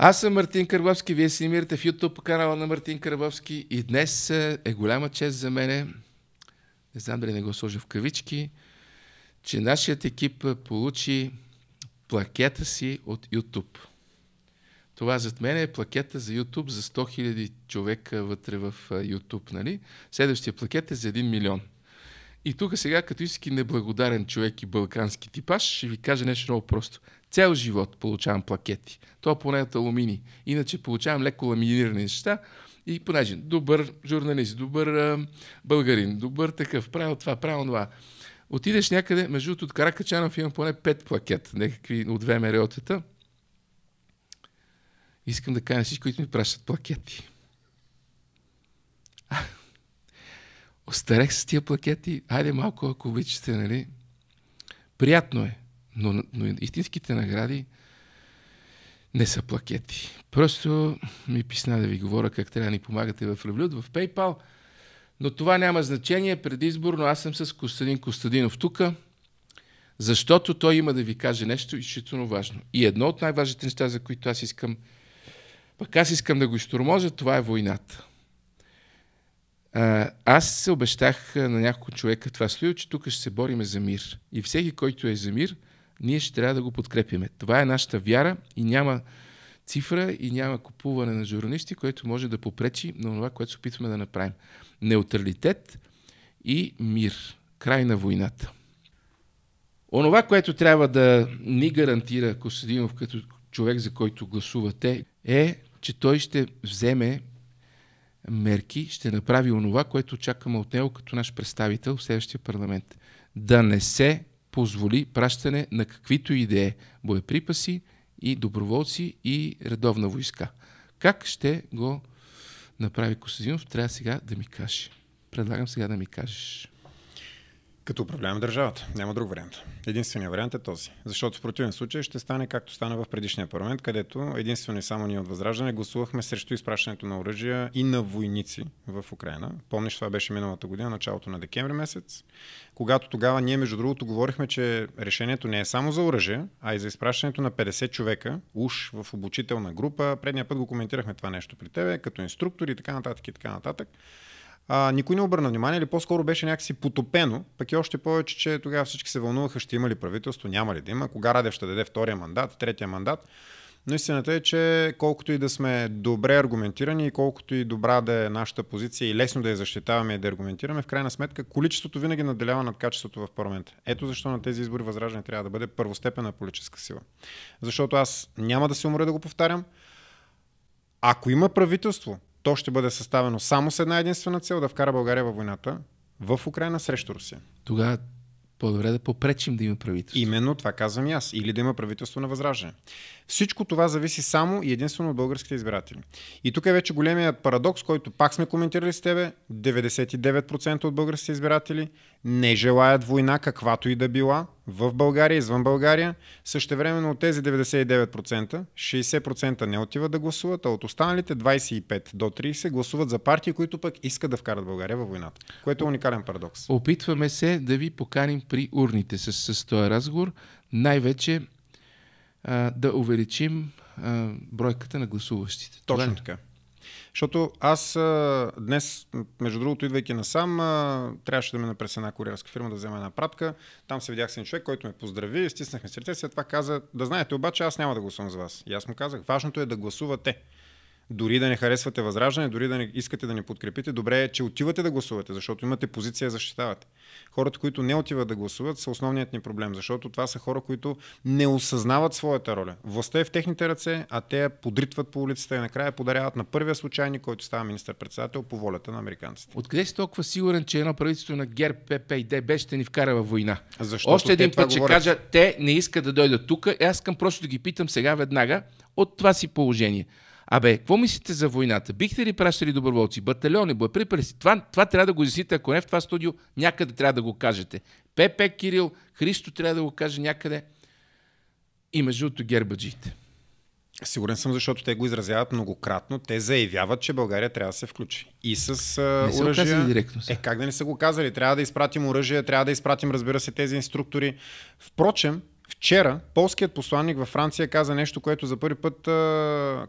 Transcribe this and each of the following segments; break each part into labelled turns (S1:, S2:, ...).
S1: Аз съм Мартин Карбовски, вие се намирате в YouTube канала на Мартин Карбовски и днес е, е голяма чест за мене, не знам дали не го сложа в кавички, че нашият екип е, получи плакета си от YouTube. Това зад мен е плакета за YouTube за 100 000 човека вътре в е, YouTube, нали? Следващия плакет е за 1 милион. И тук сега, като иски неблагодарен човек и балкански типаж, ще ви кажа нещо много просто. Цял живот получавам плакети. То поне от алумини. Иначе получавам леко ламинирани неща и понеже добър журналист, добър а, българин, добър такъв, правил това, правил това. Отидеш някъде, между другото, от Каракачанов имам поне пет плакет, някакви от ВМРО-тата. Искам да кажа всички, които ми пращат плакети. остарех с тия плакети. Айде малко, ако обичате, нали? Приятно е. Но, но истинските награди не са плакети. Просто ми писна да ви говоря как трябва да ни помагате в Ревлюд, в PayPal. Но това няма значение предизборно. Аз съм с Костадин Костадинов тук, защото той има да ви каже нещо изключително важно. И едно от най-важните неща, за които аз искам, пък аз искам да го изтормозя, това е войната. Аз се обещах на няколко човека това стои, че тук ще се бориме за мир. И всеки, който е за мир – ние ще трябва да го подкрепиме. Това е нашата вяра и няма цифра и няма купуване на журналисти, което може да попречи на това, което се опитваме да направим. Неутралитет и мир. Край на войната. Онова, което трябва да ни гарантира Костадинов като човек, за който гласувате, е, че той ще вземе мерки, ще направи онова, което очакваме от него като наш представител в следващия парламент. Да не се позволи пращане на каквито идеи е боеприпаси и доброволци и редовна войска. Как ще го направи Косазинов? трябва сега да ми каже. Предлагам сега да ми кажеш.
S2: Като управляваме държавата. Няма друг вариант. Единственият вариант е този. Защото в противен случай ще стане както стана в предишния парламент, където единствено и само ние от Възраждане гласувахме срещу изпращането на оръжия и на войници в Украина. Помниш, това беше миналата година, началото на декември месец, когато тогава ние, между другото, говорихме, че решението не е само за оръжие, а и за изпращането на 50 човека, уж в обучителна група. Предния път го коментирахме това нещо при тебе, като инструктори и така нататък и така нататък а, никой не обърна внимание или по-скоро беше някакси потопено, пък и още повече, че тогава всички се вълнуваха, ще има ли правителство, няма ли да има, кога Радев ще даде втория мандат, третия мандат. Но истината е, че колкото и да сме добре аргументирани и колкото и добра да е нашата позиция и лесно да я защитаваме и да аргументираме, в крайна сметка количеството винаги наделява над качеството в парламента. Ето защо на тези избори възражение трябва да бъде първостепенна политическа сила. Защото аз няма да се умре да го повтарям. Ако има правителство, то ще бъде съставено само с една единствена цел да вкара България във войната в Украина срещу Русия.
S1: Тогава по-добре да
S2: попречим да има правителство. Именно това казвам и аз. Или да има правителство на възраждане. Всичко това зависи само и единствено от българските избиратели. И тук е вече големият парадокс, който пак сме коментирали с тебе. 99% от българските избиратели не желаят война, каквато и да била, в България, извън България. Същевременно от тези 99%, 60% не отиват да гласуват, а от останалите 25 до 30 гласуват за партии, които пък искат да вкарат България във войната, което е уникален парадокс.
S1: Опитваме се да ви поканим при урните с, с този разговор. Най-вече а, да увеличим а, бройката на гласуващите. Точно Това така. Защото аз а, днес,
S2: между другото, идвайки насам, а, трябваше да ме напрес една куриерска фирма да взема една пратка. Там се видях с един човек, който ме поздрави, стиснахме сърце, след това каза, да знаете, обаче аз няма да гласувам за вас. И аз му казах, важното е да гласувате дори да не харесвате Възраждане, дори да не искате да ни подкрепите, добре е, че отивате да гласувате, защото имате позиция и защитавате. Хората, които не отиват да гласуват, са основният ни проблем, защото това са хора, които не осъзнават своята роля. Властта е в техните ръце, а те подритват по улицата и накрая подаряват на първия случайник, който става министър-председател по волята на американците.
S1: Откъде си толкова сигурен, че едно правителство на ГЕРБ, ПП и ДБ ще ни вкара във война? Защото Още един път ще кажа, те не искат да дойдат тук. Аз искам просто да ги питам сега веднага от това си положение. Абе, какво мислите за войната? Бихте ли пращали доброволци, батальони, боеприпаси? Това, това трябва да го изясните, ако не в това студио, някъде трябва да го кажете. Пепе Кирил, Христо трябва да го каже някъде. И между другото гербаджите. Сигурен
S2: съм, защото те го изразяват многократно. Те заявяват, че България трябва да се включи. И с оръжие. директно. Са. Е, как да не са го казали? Трябва да изпратим оръжие, трябва да изпратим, разбира се, тези инструктори. Впрочем, Вчера полският посланник във Франция каза нещо, което за първи път,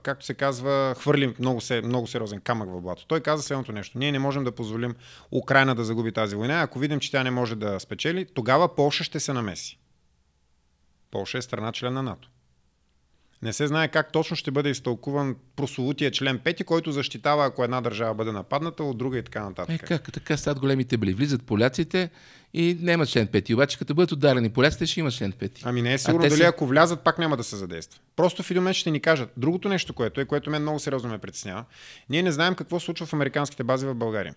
S2: както се казва, хвърли много, се, много сериозен камък в блато. Той каза следното нещо. Ние не можем да позволим Украина да загуби тази война. Ако видим, че тя не може да спечели, тогава Полша ще се намеси. Полша е страна член на НАТО. Не се знае как точно ще бъде изтълкуван прословутия член 5, който защитава, ако една държава бъде нападната, от друга и така
S1: нататък. Е, как? Така стават големите бли. Влизат поляците и няма член 5. Обаче, като бъдат ударени поляците, ще има член 5. Ами не е сигурно дали си... ако
S2: влязат, пак няма да се задейства. Просто в един момент ще ни кажат. Другото нещо, което е, което мен много сериозно ме притеснява, ние не знаем какво случва в американските бази в България.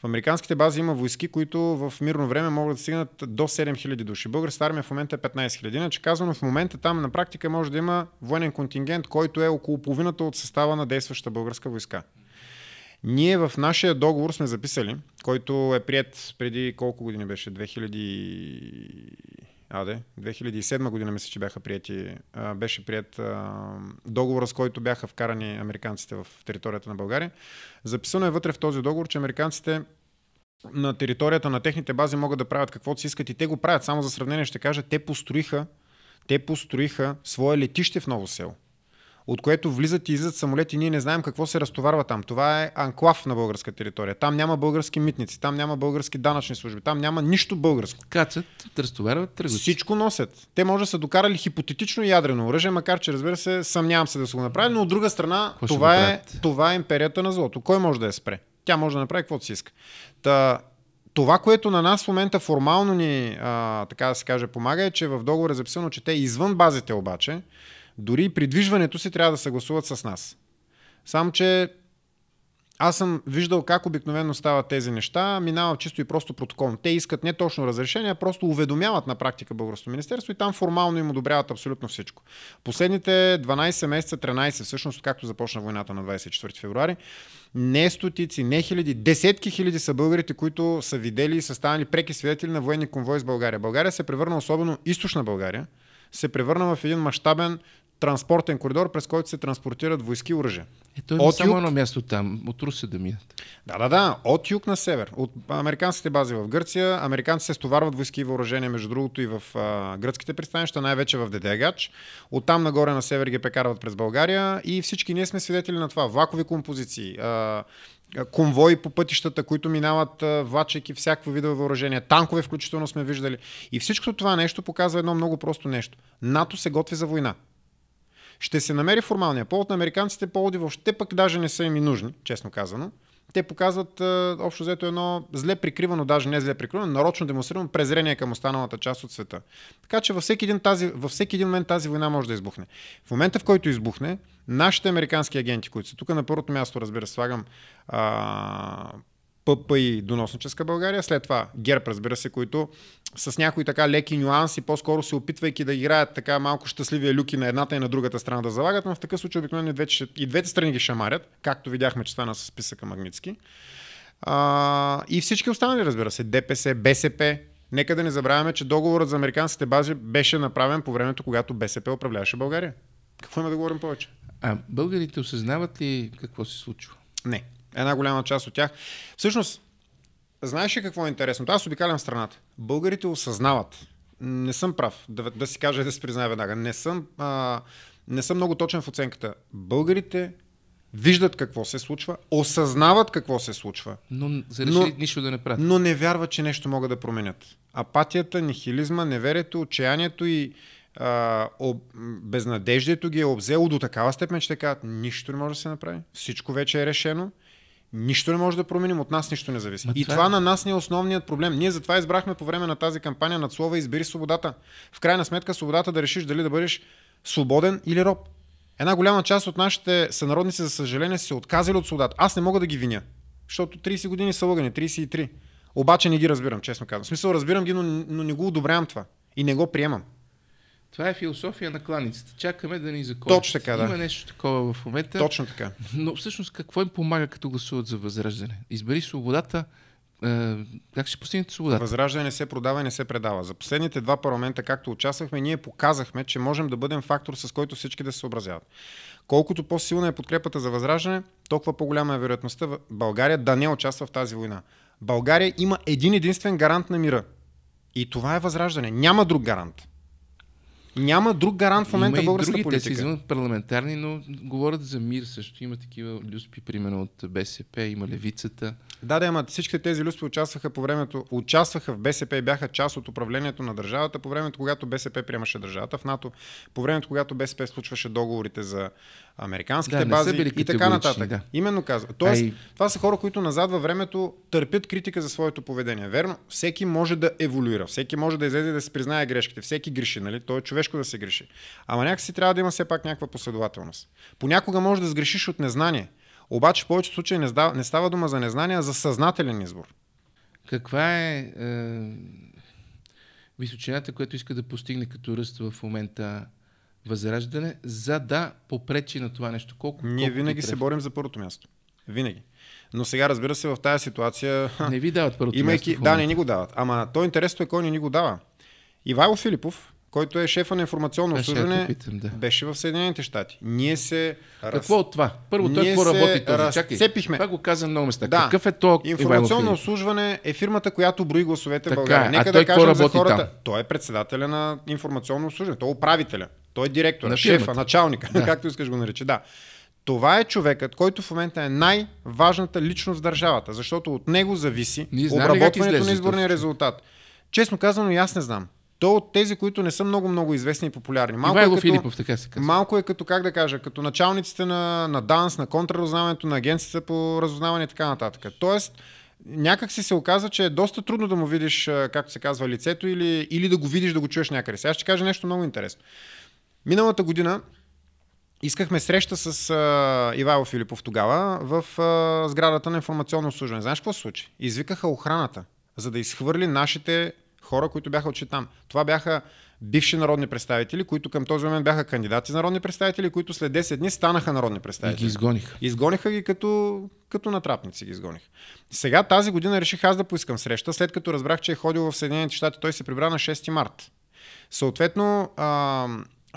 S2: В американските бази има войски, които в мирно време могат да стигнат до 7000 души. Българската армия в момента е 15 000. Иначе казано, в момента там на практика може да има военен контингент, който е около половината от състава на действаща българска войска. Ние в нашия договор сме записали, който е прият преди колко години беше? 2000... Аде, 2007 година мисля, че бяха прияти, беше прият договор, договора, с който бяха вкарани американците в територията на България. Записано е вътре в този договор, че американците на територията на техните бази могат да правят каквото си искат и те го правят. Само за сравнение ще кажа, те построиха, те построиха свое летище в Ново село от което влизат и излизат самолети и ние не знаем какво се разтоварва там. Това е анклав на българска територия. Там няма български митници, там няма български данъчни служби, там няма нищо българско. Кацат, разтоварват, тръгват. Всичко носят. Те може да са докарали хипотетично ядрено оръжие, макар че разбира се, съмнявам се да са го направили, но от друга страна, това е, това е империята на злото. Кой може да я спре? Тя може да направи каквото си иска. Та, това, което на нас в момента формално ни, а, така да се каже, помага е, че в договора е записано, че те извън базите обаче, дори и придвижването си трябва да съгласуват с нас. Само, че аз съм виждал как обикновено стават тези неща, минава чисто и просто протокол. Те искат не точно разрешение, а просто уведомяват на практика Българското министерство и там формално им одобряват абсолютно всичко. Последните 12 месеца, 13 всъщност, както започна войната на 24 февруари, не стотици, не хиляди, десетки хиляди са българите, които са видели и са станали преки свидетели на военни конвои с България. България се превърна, особено източна България, се превърна в един мащабен транспортен коридор, през който се транспортират войски и
S1: Е, той от само юг... едно
S2: място там, от Русия да минат. Да, да, да, от юг на север. От американските бази в Гърция, американците се стоварват войски и въоръжения, между другото, и в а, гръцките пристанища, най-вече в Дедегач. Оттам нагоре на север ги прекарват през България и всички ние сме свидетели на това. Влакови композиции, а, конвои по пътищата, които минават, влачайки всякакво видове въоръжение, танкове включително сме виждали. И всичко това нещо показва едно много просто нещо. НАТО се готви за война. Ще се намери формалния повод на американците, поводи въобще пък даже не са им и нужни, честно казано. Те показват общо взето едно зле прикривано, даже не зле прикривано, нарочно демонстрирано презрение към останалата част от света. Така че във всеки, един тази, във всеки един момент тази война може да избухне. В момента в който избухне, нашите американски агенти, които са тук на първото място, разбира се, слагам а, ПП и доносническа България, след това ГЕРБ, разбира се, които с някои така леки нюанси, по-скоро се опитвайки да играят така малко щастливия люки на едната и на другата страна да залагат, но в такъв случай обикновено и двете, и двете страни ги шамарят, както видяхме, че стана с списъка Магницки. А, и всички останали, разбира се, ДПС, БСП. Нека да не забравяме, че договорът за американските бази беше направен по времето, когато БСП управляваше България. Какво има да говорим повече? А българите осъзнават ли какво се случва? Не. Една голяма част от тях. Всъщност, знаеш ли какво е интересно? Аз обикалям страната. Българите осъзнават. Не съм прав. Да, да си кажа, да се призная веднага. Не съм, а, не съм много точен в оценката. Българите виждат какво се случва, осъзнават какво се случва.
S1: Но но нищо да не правят.
S2: Но не вярват, че нещо могат да променят. Апатията, нихилизма, неверието, отчаянието и а, об, безнадеждието ги е обзело до такава степен, че те казват, нищо не може да се направи. Всичко вече е решено. Нищо не може да променим, от нас нищо не зависи. и е- това на нас не е основният проблем. Ние затова избрахме по време на тази кампания над слова Избери свободата. В крайна сметка свободата да решиш дали да бъдеш свободен или роб. Една голяма част от нашите сънародници, за съжаление, са се отказали от свободата. Аз не мога да ги виня, защото 30 години са лъгани, 33. Обаче не ги разбирам, честно казвам. В смисъл, разбирам ги, но, но не го одобрявам това. И не
S1: го приемам. Това е философия на кланицата. Чакаме да ни закон. Точно така, да. Има нещо такова в момента. Точно така. Но всъщност какво им помага, като гласуват за възраждане? Избери свободата, е, как ще постигнете свободата? Възраждане не се продава и не се предава. За последните два парламента,
S2: както участвахме, ние показахме, че можем да бъдем фактор, с който всички да се съобразяват. Колкото по-силна е подкрепата за възраждане, толкова по-голяма е вероятността в България да не участва в тази война. България има един единствен гарант на мира. И това е възраждане. Няма друг
S1: гарант. Няма друг гарант в момента Има българската другите, политика. извън парламентарни, но говорят за мир също. Има такива люспи, примерно от БСП, има левицата. Да, да, ама
S2: всички тези люспи участваха по времето, участваха в БСП и бяха част от управлението на държавата по времето, когато БСП приемаше държавата в НАТО, по времето, когато БСП случваше договорите за американските да, бази били и така нататък. Да. Именно казвам. Тоест, Ай... това са хора, които назад във времето търпят критика за своето поведение. Верно, всеки може да еволюира, всеки може да излезе да си признае грешките, всеки греши, нали? То е човешко да се греши. Ама някакси трябва да има все пак някаква последователност. Понякога може да сгрешиш от незнание, обаче в повечето случаи не, става, не става дума за незнание, а за съзнателен
S1: избор. Каква е, е височината, която иска да постигне като ръст в момента възраждане, за да попречи на това нещо. Колко, Ние винаги се борим
S2: за първото място. Винаги. Но сега, разбира се, в тази ситуация. Не ви дават първото имайки... място. Да, не ни го дават. Ама то интересно, е кой не ни го дава. Ивайло Филипов, който е шефа на информационно обслужване, да. беше в Съединените щати. Ние се. Какво раз... от това? Първо, той какво работи? Раз... Цепихме. Това го каза много места. Да. Какъв е то? Информационно обслужване е фирмата, която брои гласовете така, в е. България. Нека а да кажем за хората. Там? Той е председателя на информационно обслужване. Той е управителя. Той е директор, на шефа, фирмата. началника, да. както искаш го наречи. Да. Това е човекът, който в момента е най-важната личност в държавата, защото от него зависи не обработването на изборния резултат. Честно казано, и аз не знам. То е от тези, които не са много-много известни и популярни. Малко е като, Филипов, така се казва. Малко е като, как да кажа, като началниците на, на ДАНС, на контраразузнаването, на агенцията по разузнаване и така нататък. Тоест, някак си се оказа, че е доста трудно да му видиш, както се казва, лицето или, или да го видиш, да го чуеш някъде. Сега ще кажа нещо много интересно. Миналата година искахме среща с а, Ивайло Филипов тогава в а, сградата на информационно обслужване. Знаеш какво се случи? Извикаха охраната, за да изхвърли нашите хора, които бяха отче там. Това бяха бивши народни представители, които към този момент бяха кандидати за народни представители, които след 10 дни станаха народни представители. И ги изгониха. Изгониха ги като, като натрапници ги изгоних. Сега тази година реших аз да поискам среща, след като разбрах, че е ходил в Съединените щати, той се прибра на 6 март. Съответно, а,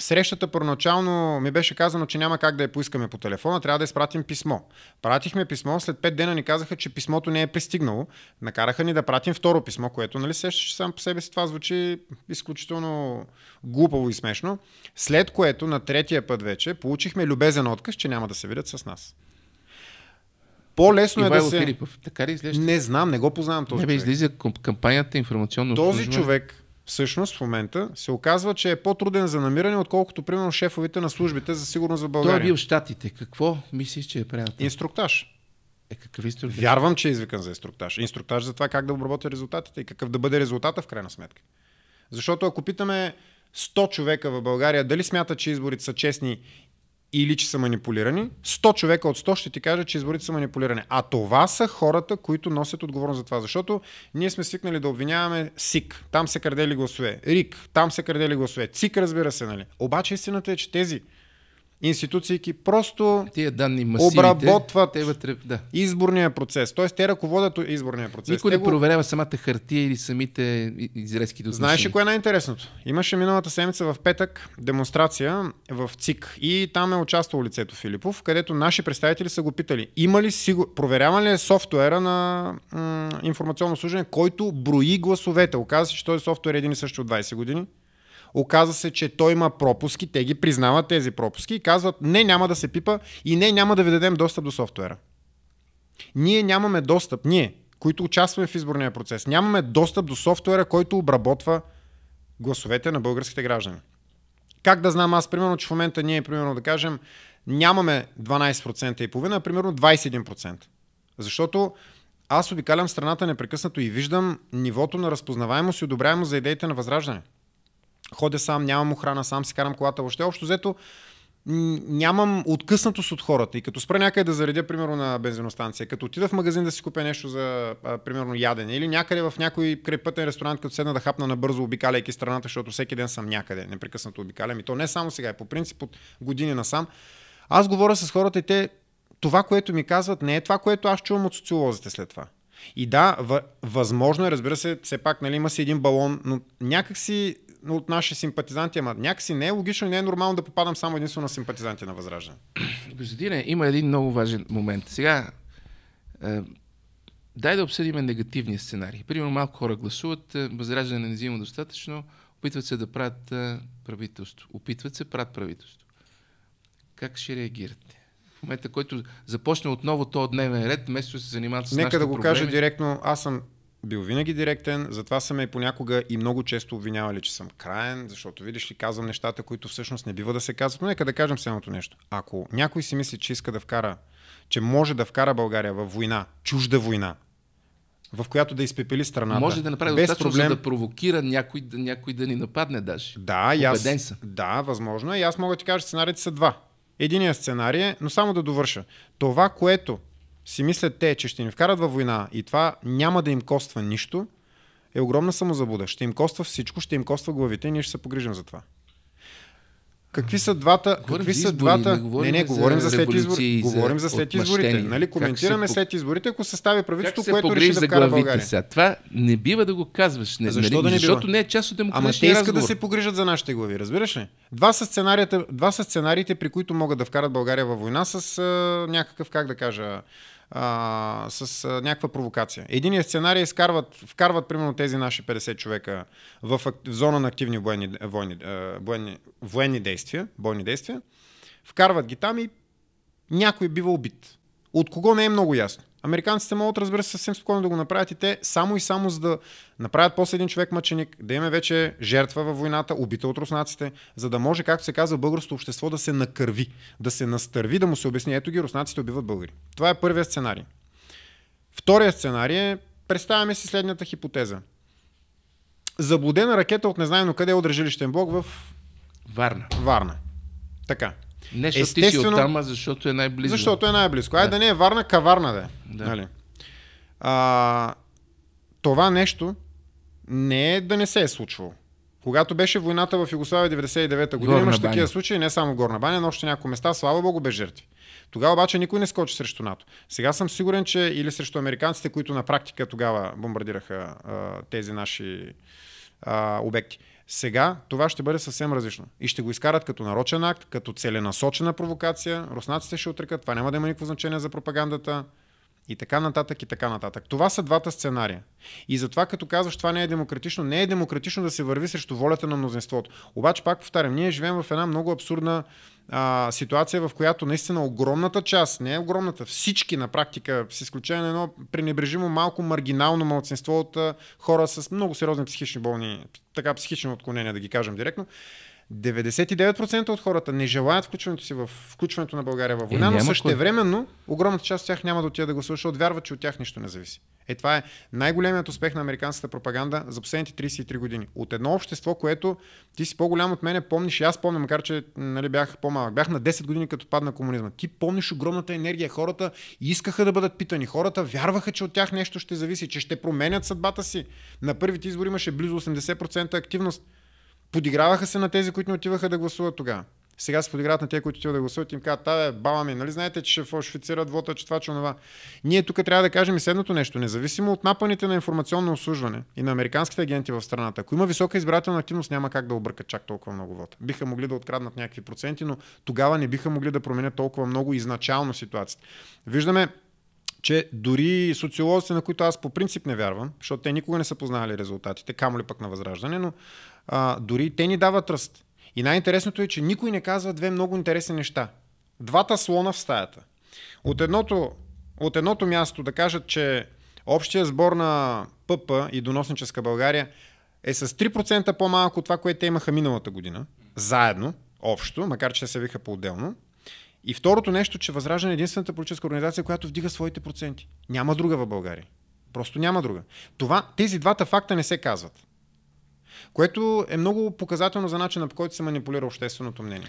S2: срещата първоначално ми беше казано, че няма как да я поискаме по телефона, трябва да изпратим писмо. Пратихме писмо, след 5 дена ни казаха, че писмото не е пристигнало. Накараха ни да пратим второ писмо, което, нали, сещаш сам по себе си, това звучи изключително глупаво и смешно. След което на третия път вече получихме любезен отказ, че няма да се видят с нас.
S1: По-лесно Ивайло е да се... Филипов, така ли излежда? Не знам, не го познавам този не, бе, човек. излиза кампанията информационно Този човек всъщност в момента
S2: се оказва, че е по-труден за намиране, отколкото примерно шефовете на службите за сигурност в България. Той е бил
S1: в Штатите. Какво мислиш, че е правил? Инструктаж. Е, какъв инструктаж? Вярвам, че е извикан за инструктаж.
S2: Инструктаж за това как да обработя резултатите и какъв да бъде резултата в крайна сметка. Защото ако питаме 100 човека в България дали смятат, че изборите са честни или че са манипулирани, 100 човека от 100 ще ти кажат, че изборите са манипулирани. А това са хората, които носят отговорност за това, защото ние сме свикнали да обвиняваме СИК, там се крадели гласове, РИК, там се крадели гласове, ЦИК разбира се, нали. Обаче истината е, че тези институциики просто Тия данни, масивите, обработват те вътре, да. изборния процес. Тоест те ръководят изборния
S1: процес. Никой не го... проверява самата хартия или самите изрезки отношения. Знаеш ли кое е
S2: най-интересното? Имаше миналата седмица в петък демонстрация в ЦИК и там е участвало лицето Филипов, където наши представители са го питали. Има ли сигур... проверяван ли е софтуера на м- информационно служение, който брои гласовете? Оказва се, че този софтуер е един и също от 20 години. Оказва се, че той има пропуски, те ги признават тези пропуски и казват не, няма да се пипа и не, няма да ви дадем достъп до софтуера. Ние нямаме достъп, ние, които участваме в изборния процес, нямаме достъп до софтуера, който обработва гласовете на българските граждани. Как да знам аз, примерно, че в момента ние, примерно, да кажем, нямаме 12% и половина, а примерно 21%. Защото аз обикалям страната непрекъснато и виждам нивото на разпознаваемост и одобряемост за идеите на възраждане ходя сам, нямам охрана, сам си карам колата. Въобще общо взето нямам откъснатост от хората. И като спра някъде да заредя, примерно, на бензиностанция, като отида в магазин да си купя нещо за, примерно, ядене, или някъде в някой крайпътен ресторант, като седна да хапна набързо, обикаляйки страната, защото всеки ден съм някъде, непрекъснато обикалям. И то не само сега, е по принцип от години насам. Аз говоря с хората и те, това, което ми казват, не е това, което аз чувам от социолозите след това. И да, възможно е, разбира се, все пак нали, има си един балон, но някакси от наши симпатизанти, ама някакси не е логично и не е нормално да попадам само единствено на симпатизанти на Възраждане.
S1: Господине, има един много важен момент. Сега, е, дай да обсъдим негативния сценарий. Примерно малко хора гласуват, е, Възраждане не взима достатъчно, опитват се да правят е, правителство. Опитват се, правят правителство. Как ще реагирате? В момента, който започне отново този дневен ред, вместо да се занимават с Нека да го проблеми... кажа
S2: директно, аз съм бил винаги директен, затова са ме понякога и много често обвинявали, че съм краен, защото видиш ли казвам нещата, които всъщност не бива да се казват. Но нека да кажем следното нещо. Ако някой си мисли, че иска да вкара, че може да вкара България в война, чужда война, в която да изпепели страната. Може да направи без проблем да
S1: провокира някой, някой да ни нападне
S2: даже. Да, аз, съм. Да, възможно. Е. И аз мога да ти кажа, сценариите са два. Единият сценарий е, но само да довърша. Това, което си мислят те, че ще ни вкарат във война и това няма да им коства нищо, е огромна самозабуда. Ще им коства всичко, ще им коства главите и ние ще се погрижим за това. Какви са двата? Говорим какви са избори, двата? Не, говорим не, не, говорим за, за след изборите. Говорим за след изборите. Нали, коментираме се... след изборите, ако състави
S1: правителство, което реши да вкара България. Сега. Това не бива да го казваш. Не, Защо нали? да не бива? Защото не е част от демократичния Ама те искат разговор. да се
S2: погрижат за нашите глави, разбираш ли? Два са, сценарията, два са сценариите, при които могат да вкарат България във война с а, някакъв, как да кажа, а, с а, някаква провокация. Единият сценарий е изкарват, вкарват примерно тези наши 50 човека в, в зона на активни военни, е, военни, е, военни, военни действия, бойни действия, вкарват ги там и някой бива убит. От кого не е много ясно. Американците могат, разбира се, съвсем спокойно да го направят и те само и само за да направят после един човек мъченик, да имаме вече жертва във войната, убита от руснаците, за да може, както се казва, българското общество да се накърви, да се настърви, да му се обясни, ето ги, руснаците убиват българи. Това е първият сценарий. Вторият сценарий е, представяме си следната хипотеза. Заблудена ракета от незнайно къде е отражилищен блок в Варна. Варна. Така. Не, защото Естествено, ти си оттам, а защото е най близко Защото е най-близко. Ай да. да не е Варна, каварна да е. Да. Нали? А, това нещо не е да не се е случвало. Когато беше войната в Югославия 99-та година, горна имаше баня. такива случаи, не само Горна баня, но още някои места, слава богу, без жертви. Тогава обаче никой не скочи срещу НАТО. Сега съм сигурен, че или срещу американците, които на практика тогава бомбардираха а, тези наши а, обекти. Сега това ще бъде съвсем различно. И ще го изкарат като нарочен акт, като целенасочена провокация. Руснаците ще отрекат. Това няма да има никакво значение за пропагандата и така нататък и така нататък. Това са двата сценария. И затова като казваш това не е демократично, не е демократично да се върви срещу волята на мнозинството. Обаче пак повтарям, ние живеем в една много абсурдна а, ситуация, в която наистина огромната част, не е огромната, всички на практика, с изключение на едно пренебрежимо малко маргинално малцинство от а, хора с много сериозни психични болни, така психични отклонения да ги кажем директно, 99% от хората не желаят включването си в включването на България във е, война, е, но същевременно кой. огромната част от тях няма да отида да гласуват, защото вярват, че от тях нищо не зависи. Е, това е най-големият успех на американската пропаганда за последните 33 години. От едно общество, което ти си по-голям от мене, помниш, и аз помня, макар че нали, бях по-малък, бях на 10 години като падна комунизма. Ти помниш огромната енергия, хората искаха да бъдат питани, хората вярваха, че от тях нещо ще зависи, че ще променят съдбата си. На първите избори имаше близо 80% активност. Подиграваха се на тези, които не отиваха да гласуват тогава. Сега се подиграват на тези, които отиват да гласуват и им казват, абе, баба ми, нали знаете, че ще фалшифицират вота, че това, че онова. Ние тук трябва да кажем и следното нещо. Независимо от напаните на информационно обслужване и на американските агенти в страната, ако има висока избирателна активност, няма как да объркат чак толкова много вота. Биха могли да откраднат някакви проценти, но тогава не биха могли да променят толкова много изначално ситуацията. Виждаме че дори социолозите, на които аз по принцип не вярвам, защото те никога не са познавали резултатите, камо ли пък на възраждане, но а, дори те ни дават ръст. И най-интересното е, че никой не казва две много интересни неща. Двата слона в стаята. От едното, от едното място да кажат, че общия сбор на ПП и доносническа България е с 3% по-малко от това, което те имаха миналата година. Заедно, общо, макар че се виха по-отделно. И второто нещо, че Възраждане е единствената политическа организация, която вдига своите проценти. Няма друга в България. Просто няма друга. Това, тези двата факта не се казват. Което е много показателно за начина по който се манипулира общественото мнение.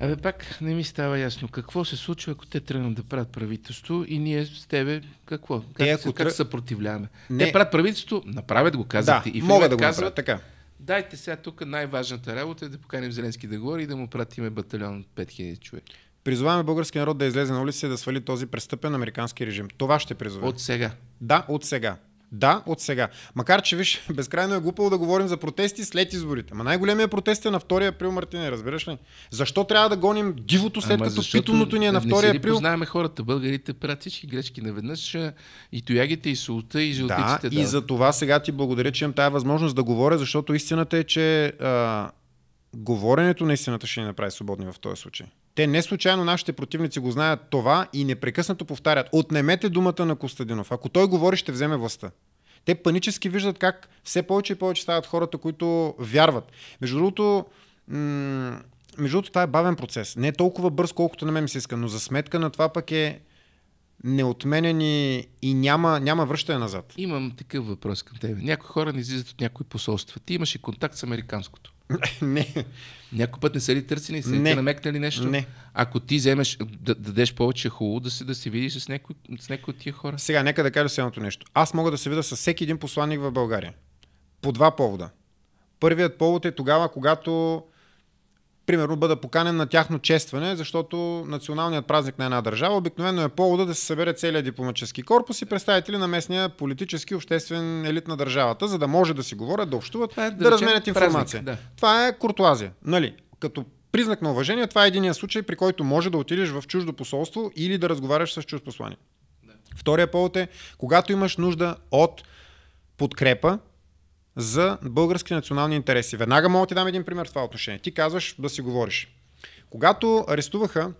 S1: Абе пак не ми става ясно какво се случва, ако те тръгнат да правят правителство и ние с тебе какво? Как, те, ако се, тръ... съпротивляваме? Не. Те правят правителство, направят го, казвате. Да, и могат да го казват, направят, така. Дайте сега тук най-важната работа е да поканим Зеленски да говори и да му пратиме батальон от 5000 човек. Призоваваме
S2: българския народ да излезе на улица и да свали този престъпен американски режим. Това ще призовем. От сега. Да, от сега. Да, от сега. Макар, че виж, безкрайно е глупаво да говорим за протести след изборите. Ма най-големия протест е на 2 април, Мартине, разбираш ли? Защо трябва да гоним дивото след Ама като питомното ни е на 2 не
S1: Знаеме хората, българите правят всички грешки наведнъж и тоягите, и солта, и жълтиците. Да, и за
S2: това сега ти благодаря, че имам тази възможност да говоря, защото истината е, че а, говоренето на истината ще ни направи свободни в този случай. Те не случайно нашите противници го знаят това и непрекъснато повтарят. Отнемете думата на Костадинов. Ако той говори, ще вземе властта. Те панически виждат как все повече и повече стават хората, които вярват. Между другото, м- между другото, това е бавен процес. Не е толкова бърз, колкото на мен ми се иска, но
S1: за сметка на това пък е неотменени и няма, няма връщане назад. Имам такъв въпрос към теб. Някои хора не излизат от някои посолства. Ти имаше контакт с американското. не. Някой път не са ли търсени, са не. ли намекнали нещо? Не. Ако ти вземеш, да, дадеш повече хубаво, да се, да се видиш с някой, с някой от тия хора. Сега, нека да кажа следното нещо. Аз
S2: мога да се видя с всеки един посланник в България. По два повода. Първият повод е тогава, когато примерно бъда поканен на тяхно честване, защото националният празник на една държава обикновено е повода да се събере целият дипломатически корпус и представители на местния политически, обществен елит на държавата, за да може да си говорят, да общуват, е, да, да разменят информация. Празник, да. Това е куртуазия. Нали? Като признак на уважение, това е единия случай, при който може да отидеш в чуждо посолство или да разговаряш с чуждо послание. Да. Втория повод е, когато имаш нужда от подкрепа, за български национални интереси. Веднага мога да ти дам един пример в това отношение. Ти казваш да си говориш. Когато арестуваха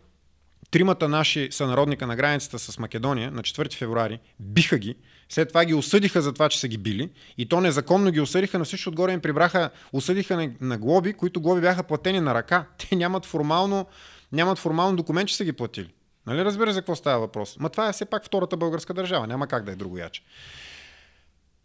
S2: тримата наши сънародника на границата с Македония на 4 февруари, биха ги, след това ги осъдиха за това, че са ги били и то незаконно ги осъдиха, но всичко отгоре им прибраха, осъдиха на, на глоби, които глоби бяха платени на ръка. Те нямат формално, нямат формално документ, че са ги платили. Нали разбира за какво става въпрос? Ма това е все пак втората българска държава, няма как да е другояче.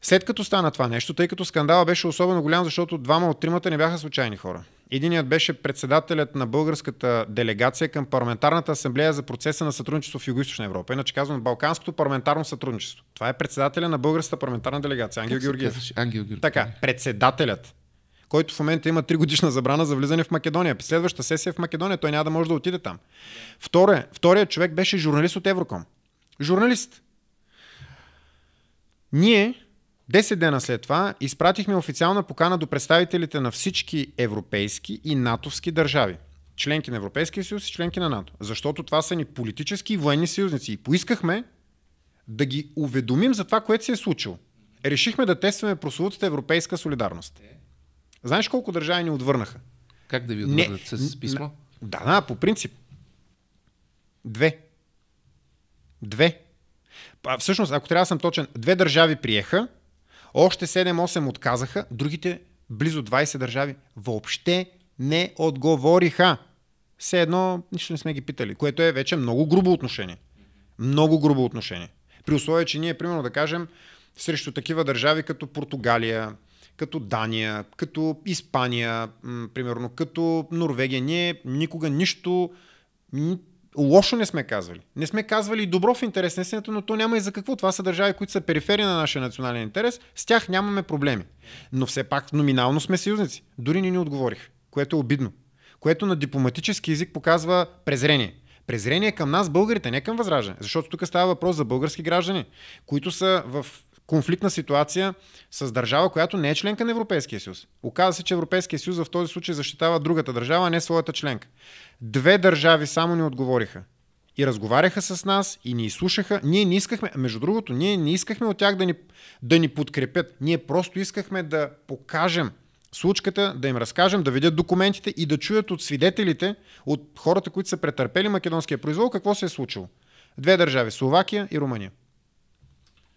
S2: След като стана това нещо, тъй като скандала беше особено голям, защото двама от тримата не бяха случайни хора. Единият беше председателят на българската делегация към парламентарната асамблея за процеса на сътрудничество в Юго-Источна Европа, иначе казвам Балканското парламентарно сътрудничество. Това е председателя на българската парламентарна делегация, Ангел Георгиев. Ангел Георгиев. Така, председателят който в момента има 3 годишна забрана за влизане в Македония. Следващата сесия в Македония, той няма да може да отиде там. Втория, вторият човек беше журналист от Евроком. Журналист. Ние 10 дена след това изпратихме официална покана до представителите на всички европейски и натовски държави. Членки на Европейския съюз и членки на НАТО. Защото това са ни политически и военни съюзници. И поискахме да ги уведомим за това, което се е случило. Решихме да тестваме прословутата европейска солидарност. Знаеш колко държави ни отвърнаха? Как да ви отвърнат? Не, с писмо? Да, да, по принцип. Две. Две. А, всъщност, ако трябва да съм точен, две държави приеха, още 7-8 отказаха, другите близо 20 държави въобще не отговориха. Все едно нищо не сме ги питали, което е вече много грубо отношение. Много грубо отношение. При условие, че ние, примерно да кажем, срещу такива държави като Португалия, като Дания, като Испания, примерно като Норвегия, ние никога нищо лошо не сме казвали. Не сме казвали добро в интерес на истината, но то няма и за какво. Това са държави, които са перифери на нашия национален интерес. С тях нямаме проблеми. Но все пак номинално сме съюзници. Дори не ни отговорих, което е обидно. Което на дипломатически език показва презрение. Презрение към нас, българите, не към възраждане. Защото тук става въпрос за български граждани, които са в конфликтна ситуация с държава, която не е членка на Европейския съюз. Оказва се, че Европейския съюз в този случай защитава другата държава, а не своята членка. Две държави само ни отговориха. И разговаряха с нас, и ни слушаха. Ние не искахме, между другото, ние не искахме от тях да ни, да ни подкрепят. Ние просто искахме да покажем случката, да им разкажем, да видят документите и да чуят от свидетелите, от хората, които са претърпели македонския произвол, какво се е случило. Две държави Словакия и Румъния.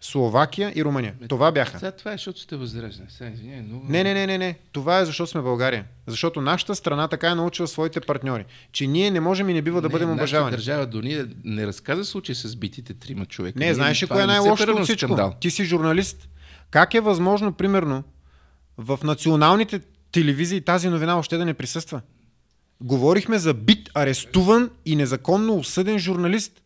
S2: Словакия и Румъния. Бе, това бяха. Сега
S1: това е, защото сте възреждане. Сега, извиня, но... Не, не,
S2: не, не, не. Това е защото сме България. Защото нашата страна така е научила своите партньори, че ние не можем и не бива да не, бъдем уважавани.
S1: държава до ние не разказа случай с битите трима човека. Не, ние знаеш ли кое е най-лошото от всичко? Скандал.
S2: Ти си журналист. Как е възможно, примерно, в националните телевизии тази новина още да не присъства? Говорихме за бит, арестуван и незаконно осъден журналист.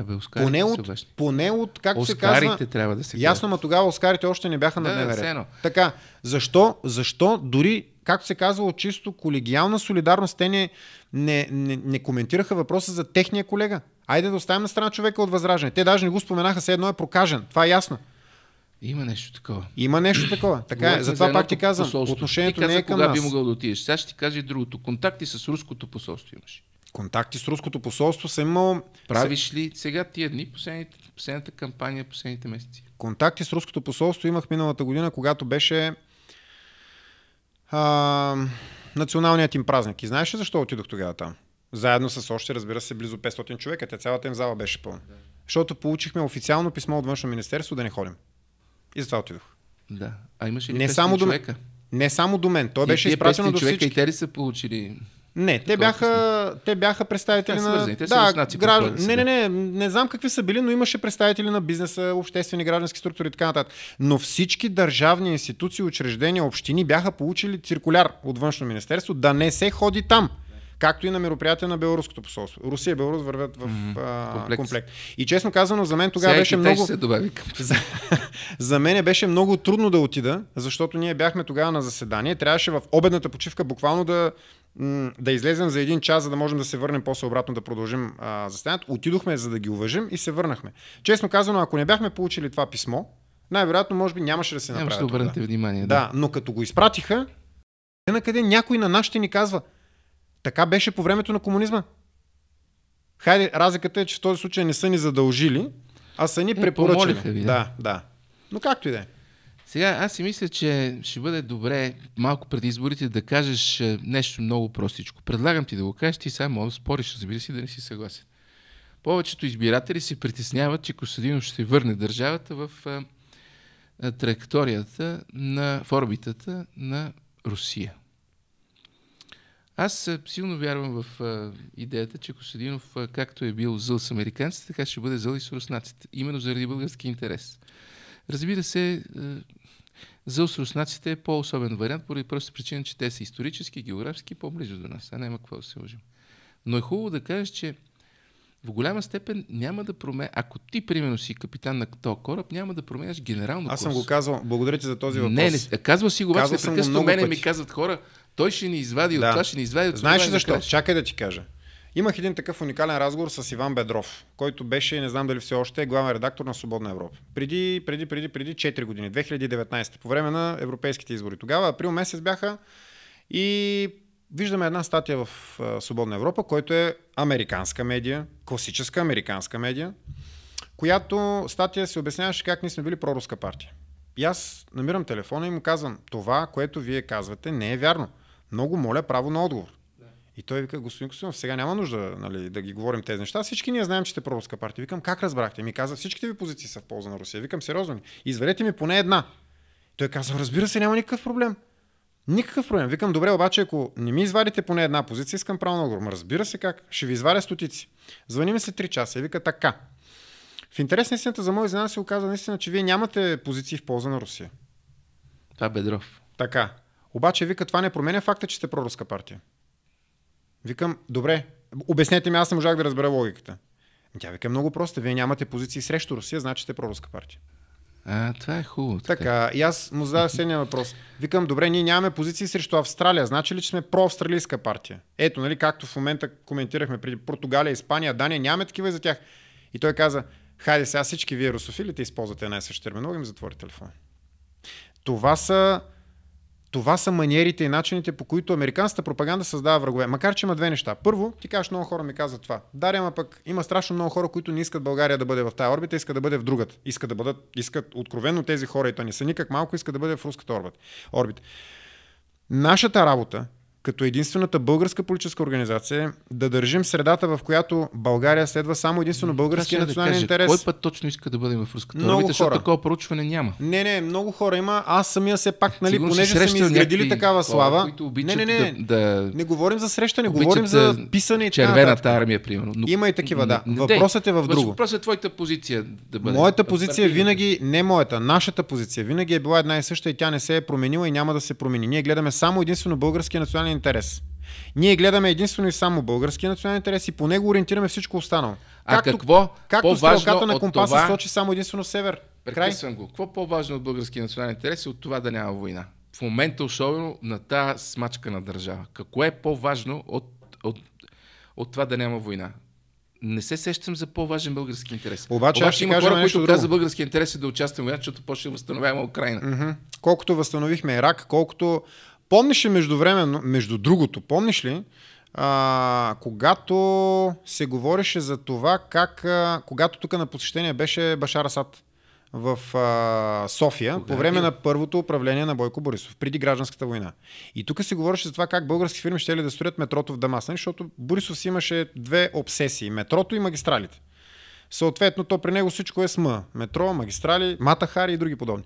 S1: Абе, Оскарите поне от,
S2: поне от, както Оскарите се казва, трябва да се казва. Ясно, ма тогава Оскарите още не бяха на да, МВР. Така, защо, защо дори, както се казва, от чисто колегиална солидарност, те не, не, не, не коментираха въпроса за техния колега. Айде да оставим на страна човека от възраждане. Те даже не го споменаха, все едно е прокажен. Това е ясно.
S1: Има нещо такова.
S2: Има нещо такова. Така е. Затова за пак ти казвам. Посолство. Отношението ти каза, не е към кога нас. би могъл
S1: да отидеш. Сега ще ти кажа и другото. Контакти с руското посолство имаш контакти с руското посолство съм имал... Правиш ли сега тия дни, последните, последната кампания, последните месеци?
S2: Контакти с руското посолство имах миналата година, когато беше а, националният им празник. И знаеш ли защо отидох тогава там? Заедно с още, разбира се, близо 500 човека. Тя цялата им зала беше пълна. Да. Защото получихме официално писмо от външно министерство да не ходим. И затова отидох. Да. А имаше ли не само човека? до... човека? Не само до
S1: мен. Той и беше изпратено до всички. И те ли са получили
S2: не, те бяха, те бяха представители те, на... Свързани, те да, граж... Не, не, не, не знам какви са били, но имаше представители на бизнеса, обществени граждански структури и така нататък. Но всички държавни институции, учреждения, общини бяха получили циркуляр от Външно министерство да не се ходи там както и на мероприятия на Белоруското посолство. Русия и Белорус вървят в mm-hmm. а, комплект. комплект. И честно казано, за мен тогава Сега беше много. Се добави към... за, за мен беше много трудно да отида, защото ние бяхме тогава на заседание. Трябваше в обедната почивка буквално да да излезем за един час, за да можем да се върнем после обратно да продължим застанят. Отидохме, за да ги уважим и се върнахме. Честно казано, ако не бяхме получили това писмо, най-вероятно, може би нямаше да се направи. Нямаше да обърнете внимание. Да. да, но като го изпратиха, е на къде някой на нашите ни казва, така беше по времето на комунизма. Хайде, разликата е, че в този случай не са ни задължили, а са ни препоръчали. Е, ви, да. да, да. Но както и да
S1: е. Сега, аз си мисля, че ще бъде добре малко преди изборите да кажеш е, нещо много простичко. Предлагам ти да го кажеш, ти само да спориш, разбира си, да не си съгласен. Повечето избиратели се притесняват, че Косадинов ще върне държавата в а, е, а, е, траекторията на в орбитата на Русия. Аз а, силно вярвам в а, идеята, че Косадинов, а, както е бил зъл с американците, така ще бъде зъл и с руснаците, именно заради български интерес. Разбира се, за руснаците е по-особен вариант, поради проста причина, че те са исторически, географски по-близо до нас. А няма какво да се лъжим. Но е хубаво да кажеш, че в голяма степен няма да променя. Ако ти, примерно, си капитан на този кораб, няма да променяш генерално. Аз съм курс. го казвал. Благодаря ти за този въпрос. Не, не казвал си го, обаче непрекъснато мене пъти. ми казват хора, той ще ни извади да. от това, ще ни извади от това. Знаеш ли защо? Чакай да ти кажа. Имах един
S2: такъв уникален разговор с Иван Бедров, който беше, не знам дали все още, главен редактор на Свободна Европа. Преди, преди, преди, преди 4 години, 2019, по време на европейските избори. Тогава, април месец бяха и виждаме една статия в Свободна Европа, който е американска медия, класическа американска медия, която статия се обясняваше как ние сме били проруска партия. И аз намирам телефона и му казвам, това, което вие казвате, не е вярно. Много моля право на отговор. И той вика, господин Костинов, сега няма нужда нали, да ги говорим тези неща. Всички ние знаем, че сте проруска партия. Викам, как разбрахте? Ми каза, всичките ви позиции са в полза на Русия. Викам, сериозно ми, Изведете ми поне една. Той каза, разбира се, няма никакъв проблем. Никакъв проблем. Викам, добре, обаче, ако не ми извадите поне една позиция, искам право на отговор. Разбира се как. Ще ви изваря стотици. Звъни ми след 3 часа и вика така. В интерес на истината за моя изненада се оказа наистина, че вие нямате позиции в полза на Русия. Това е Бедров. Така. Обаче, вика, това не променя факта, че сте проруска партия. Викам, добре, обяснете ми, аз не можах да разбера логиката. Тя вика много проста. Вие нямате позиции срещу Русия, значи сте проруска партия.
S1: А, това е хубаво. Така.
S2: така и аз му задавам следния въпрос. Викам, добре, ние нямаме позиции срещу Австралия. Значи ли, че сме проавстралийска партия? Ето, нали, както в момента коментирахме преди Португалия, Испания, Дания, нямаме такива и за тях. И той каза, хайде сега всички вие русофилите използвате една същи терминологи, ми затвори телефон. Това са това са маниерите и начините, по които американската пропаганда създава врагове. Макар, че има две неща. Първо, ти казваш, много хора ми казват това. Да, ама пък има страшно много хора, които не искат България да бъде в тази орбита, искат да бъде в другата. Искат да бъдат, искат откровенно тези хора, и то не са никак малко, искат да бъде в руската орбита. Нашата работа като единствената българска политическа организация да държим средата, в която България следва само единствено българския национален да интерес. Кой
S1: път точно иска да бъдем в руската много орбита, защото такова проучване няма?
S2: Не, не, много хора има. Аз самия все пак, нали, Сигурно понеже са ми изградили такава слава. не, не, не, да, да... не
S1: говорим за срещане, говорим за е, писане и Червената армия,
S2: примерно. Но... Има и такива, да. Не, Въпросът е в друго. Въпросът
S1: е твоята позиция да бъде. Моята позиция е
S2: винаги, не моята, нашата позиция винаги е била една и съща и тя не се е променила и няма да се промени. Ние гледаме само единствено българския национален национален интерес. Ние гледаме единствено и само българския национален интерес и по него ориентираме всичко останало. А както, какво както стрелката на компаса това... сочи само единствено север.
S1: Прекъсвам го. Какво по-важно от българския национален интерес е от това да няма война? В момента особено на тази смачка на държава. Какво е по-важно от, от, от това да няма война? не се сещам за по-важен български интерес. Обаче, Обаче има хора, които казват български интерес е да участваме, защото почне да възстановяваме Украина. Mm-hmm. Колкото възстановихме Ирак, колкото
S2: Помниш ли междувременно, между другото, помниш ли, а, когато се говореше за това как, а, когато тук на посещение беше Башар Асад в а, София Кога по време е? на първото управление на Бойко Борисов, преди гражданската война. И тук се говореше за това как български фирми ще ли да строят метрото в Дамас, нали, защото Борисов си имаше две обсесии метрото и магистралите. Съответно, то при него всичко е СМА. Метро, магистрали, Матахари и други подобни.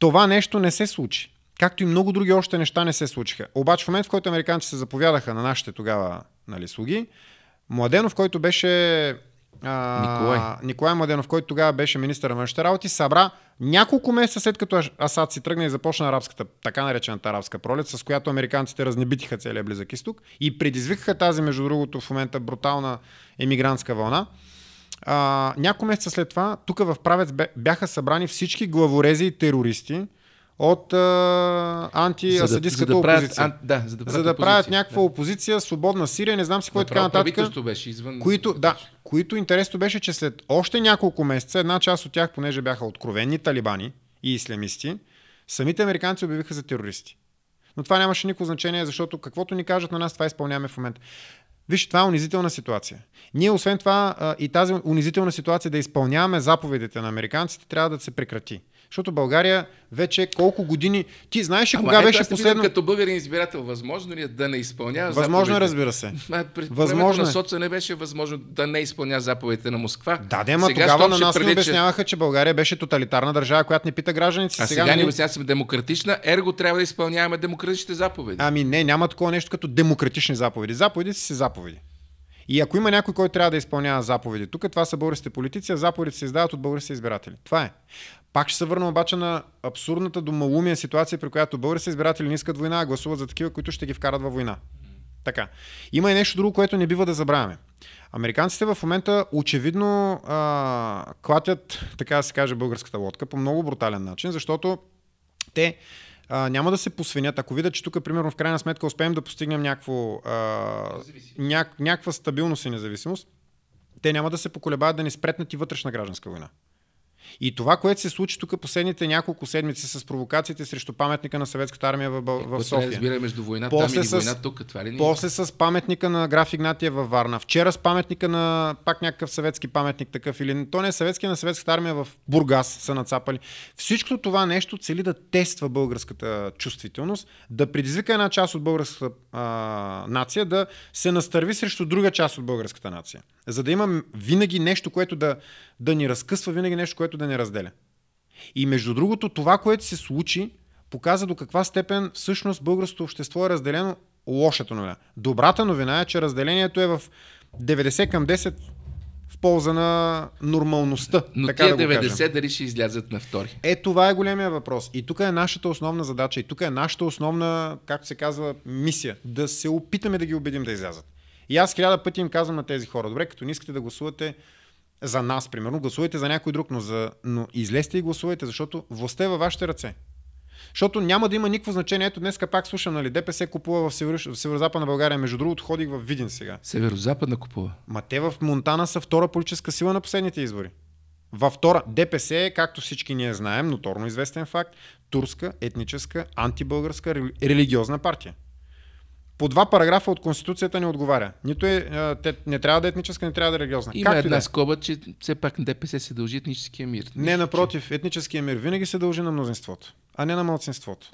S2: Това нещо не се случи. Както и много други още неща не се случиха. Обаче в момент, в който американците се заповядаха на нашите тогава нали, слуги, Младенов, който беше... А, Николай. Николай Младенов, който тогава беше министър на външните работи, събра няколко месеца след като Асад си тръгна и започна арабската, така наречената арабска пролет, с която американците разнебитиха целия Близък изток и предизвикаха тази, между другото, в момента брутална емигрантска вълна. А, няколко месеца след това, тук в Правец бяха събрани всички главорези и терористи, от а, антиасадистската да, опозиция. Ан, да, за да правят, за да правят някаква да. опозиция, свободна Сирия, не знам си кой е така нататък. беше извън... Които, да, които интересно беше, че след още няколко месеца, една част от тях, понеже бяха откровенни талибани и ислямисти, самите американци обявиха за терористи. Но това нямаше никакво значение, защото каквото ни кажат на нас, това изпълняваме в момента. Виж, това е унизителна ситуация. Ние, освен това, и тази унизителна ситуация да изпълняваме заповедите на американците, трябва да се прекрати. Защото България вече колко години. Ти знаеш ли кога ето, беше последно? Като
S1: българин избирател, възможно ли е да не изпълнява Възможно, разбира се. А, при възможно. На е. соца не беше възможно да не изпълня заповедите на Москва. Да, да, ама тогава на нас прилича... ни обясняваха,
S2: че България беше тоталитарна държава, която не пита гражданите. А сега, сега ни обясняваме
S1: сме демократична, ерго трябва да изпълняваме демократичните заповеди. Ами
S2: не, няма такова нещо като демократични заповеди. Заповеди си заповеди. И ако има някой, който трябва да изпълнява заповеди, тук това са българските политици, а заповедите се издават от българските избиратели. Това е. Пак ще се върна обаче на абсурдната до малумия ситуация, при която българските избиратели не искат война, а гласуват за такива, които ще ги вкарат във война. Така. Има и нещо друго, което не бива да забравяме. Американците в момента очевидно а, клатят, така да се каже, българската лодка по много брутален начин, защото те а, няма да се посвенят. Ако видят, че тук, примерно, в крайна сметка успеем да постигнем някакво, а, ня, някаква стабилност и независимост, те няма да се поколебаят да ни спретнат и вътрешна гражданска война. И това, което се случи тук последните няколко седмици с провокациите срещу паметника на съветската армия в, в, в София. Разбира между войната. после там и с, война тук, това ли не После с паметника на граф Игнатия във Варна. Вчера с паметника на пак някакъв съветски паметник такъв или то не е съветски, на съветската армия в Бургас са нацапали. Всичко това нещо цели да тества българската чувствителност, да предизвика една част от българската а, нация да се настърви срещу друга част от българската нация. За да има винаги нещо, което да, да ни разкъсва, винаги нещо, което да не разделя. И между другото, това, което се случи, показа до каква степен всъщност българското общество е разделено лошата новина. Добрата новина е, че разделението е в 90 към 10 в полза на нормалността. Но така тия да 90 кажем.
S1: дали ще излязат на втори?
S2: Е, това е големия въпрос. И тук е нашата основна задача, и тук е нашата основна, както се казва, мисия. Да се опитаме да ги убедим да излязат. И аз хиляда пъти им казвам на тези хора, добре, като не искате да гласувате, за нас, примерно, гласувайте за някой друг, но, за, но излезте и гласувайте, защото властта е във вашите ръце. Защото няма да има никакво значение. Ето днес пак слушам, нали, ДПС купува в, север, в Северо-Западна България. Между другото, ходих в Видин сега.
S1: Северо-Западна купува.
S2: Ма те в Монтана са втора политическа сила на последните избори. Във втора, ДПС е, както всички ние знаем, ноторно известен факт, турска, етническа, антибългарска,
S1: религиозна партия
S2: по два параграфа от Конституцията не отговаря.
S1: Нито е, те, не
S2: трябва да е етническа, не трябва да е религиозна. Има една да. Е.
S1: скоба, че все пак ДПС се дължи етническия мир. Не,
S2: напротив, етническия мир винаги се дължи на мнозинството, а не на малцинството.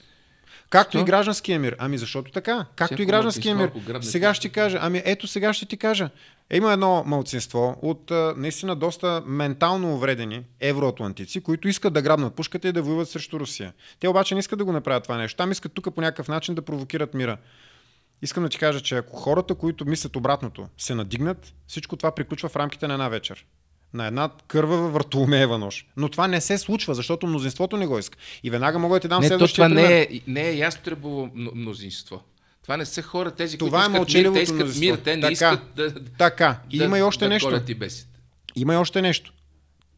S2: Както Що? и гражданския мир. Ами защото така. Както Всяко и гражданския мир. Сега ще ти кажа. Ами ето сега ще ти кажа. Е, има едно малцинство от наистина доста ментално увредени евроатлантици, които искат да грабнат пушката и да воюват срещу Русия. Те обаче не искат да го направят това нещо. Там искат тук по някакъв начин да провокират мира. Искам да ти кажа, че ако хората, които мислят обратното, се надигнат, всичко това приключва в рамките на една вечер. На една кървава въртоумеева нож. Но това не се случва, защото мнозинството не го иска. И веднага мога да ти дам не, следващия то това пример. Не
S1: е, не е требово мнозинство. Това не са хора, тези, това които е искат мир, те искат мнозинство. мир, те не така, искат да,
S2: така. И да, има и още да нещо. И бесит. Има и още нещо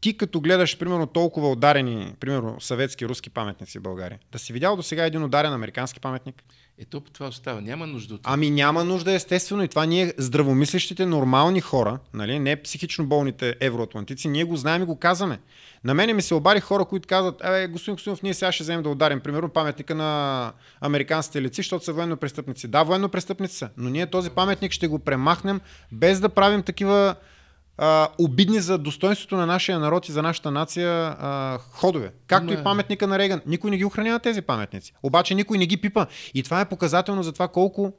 S2: ти като гледаш, примерно, толкова ударени, примерно, съветски, руски паметници в България, да си видял до сега един ударен американски паметник,
S1: ето то това остава. Няма нужда от
S2: това. Ами няма нужда, естествено. И това ние, здравомислещите, нормални хора, нали, не психично болните евроатлантици, ние го знаем и го казваме. На мене ми се обади хора, които казват, е, господин Костинов, ние сега ще вземем да ударим, примерно, паметника на американските лици, защото са военно престъпници. Да, военно престъпници са, но ние този паметник ще го премахнем без да правим такива а, обидни за достоинството на нашия народ и за нашата нация а, ходове. Както не. и паметника на Реган. Никой не ги охранява тези паметници. Обаче никой не ги пипа. И това е показателно за това колко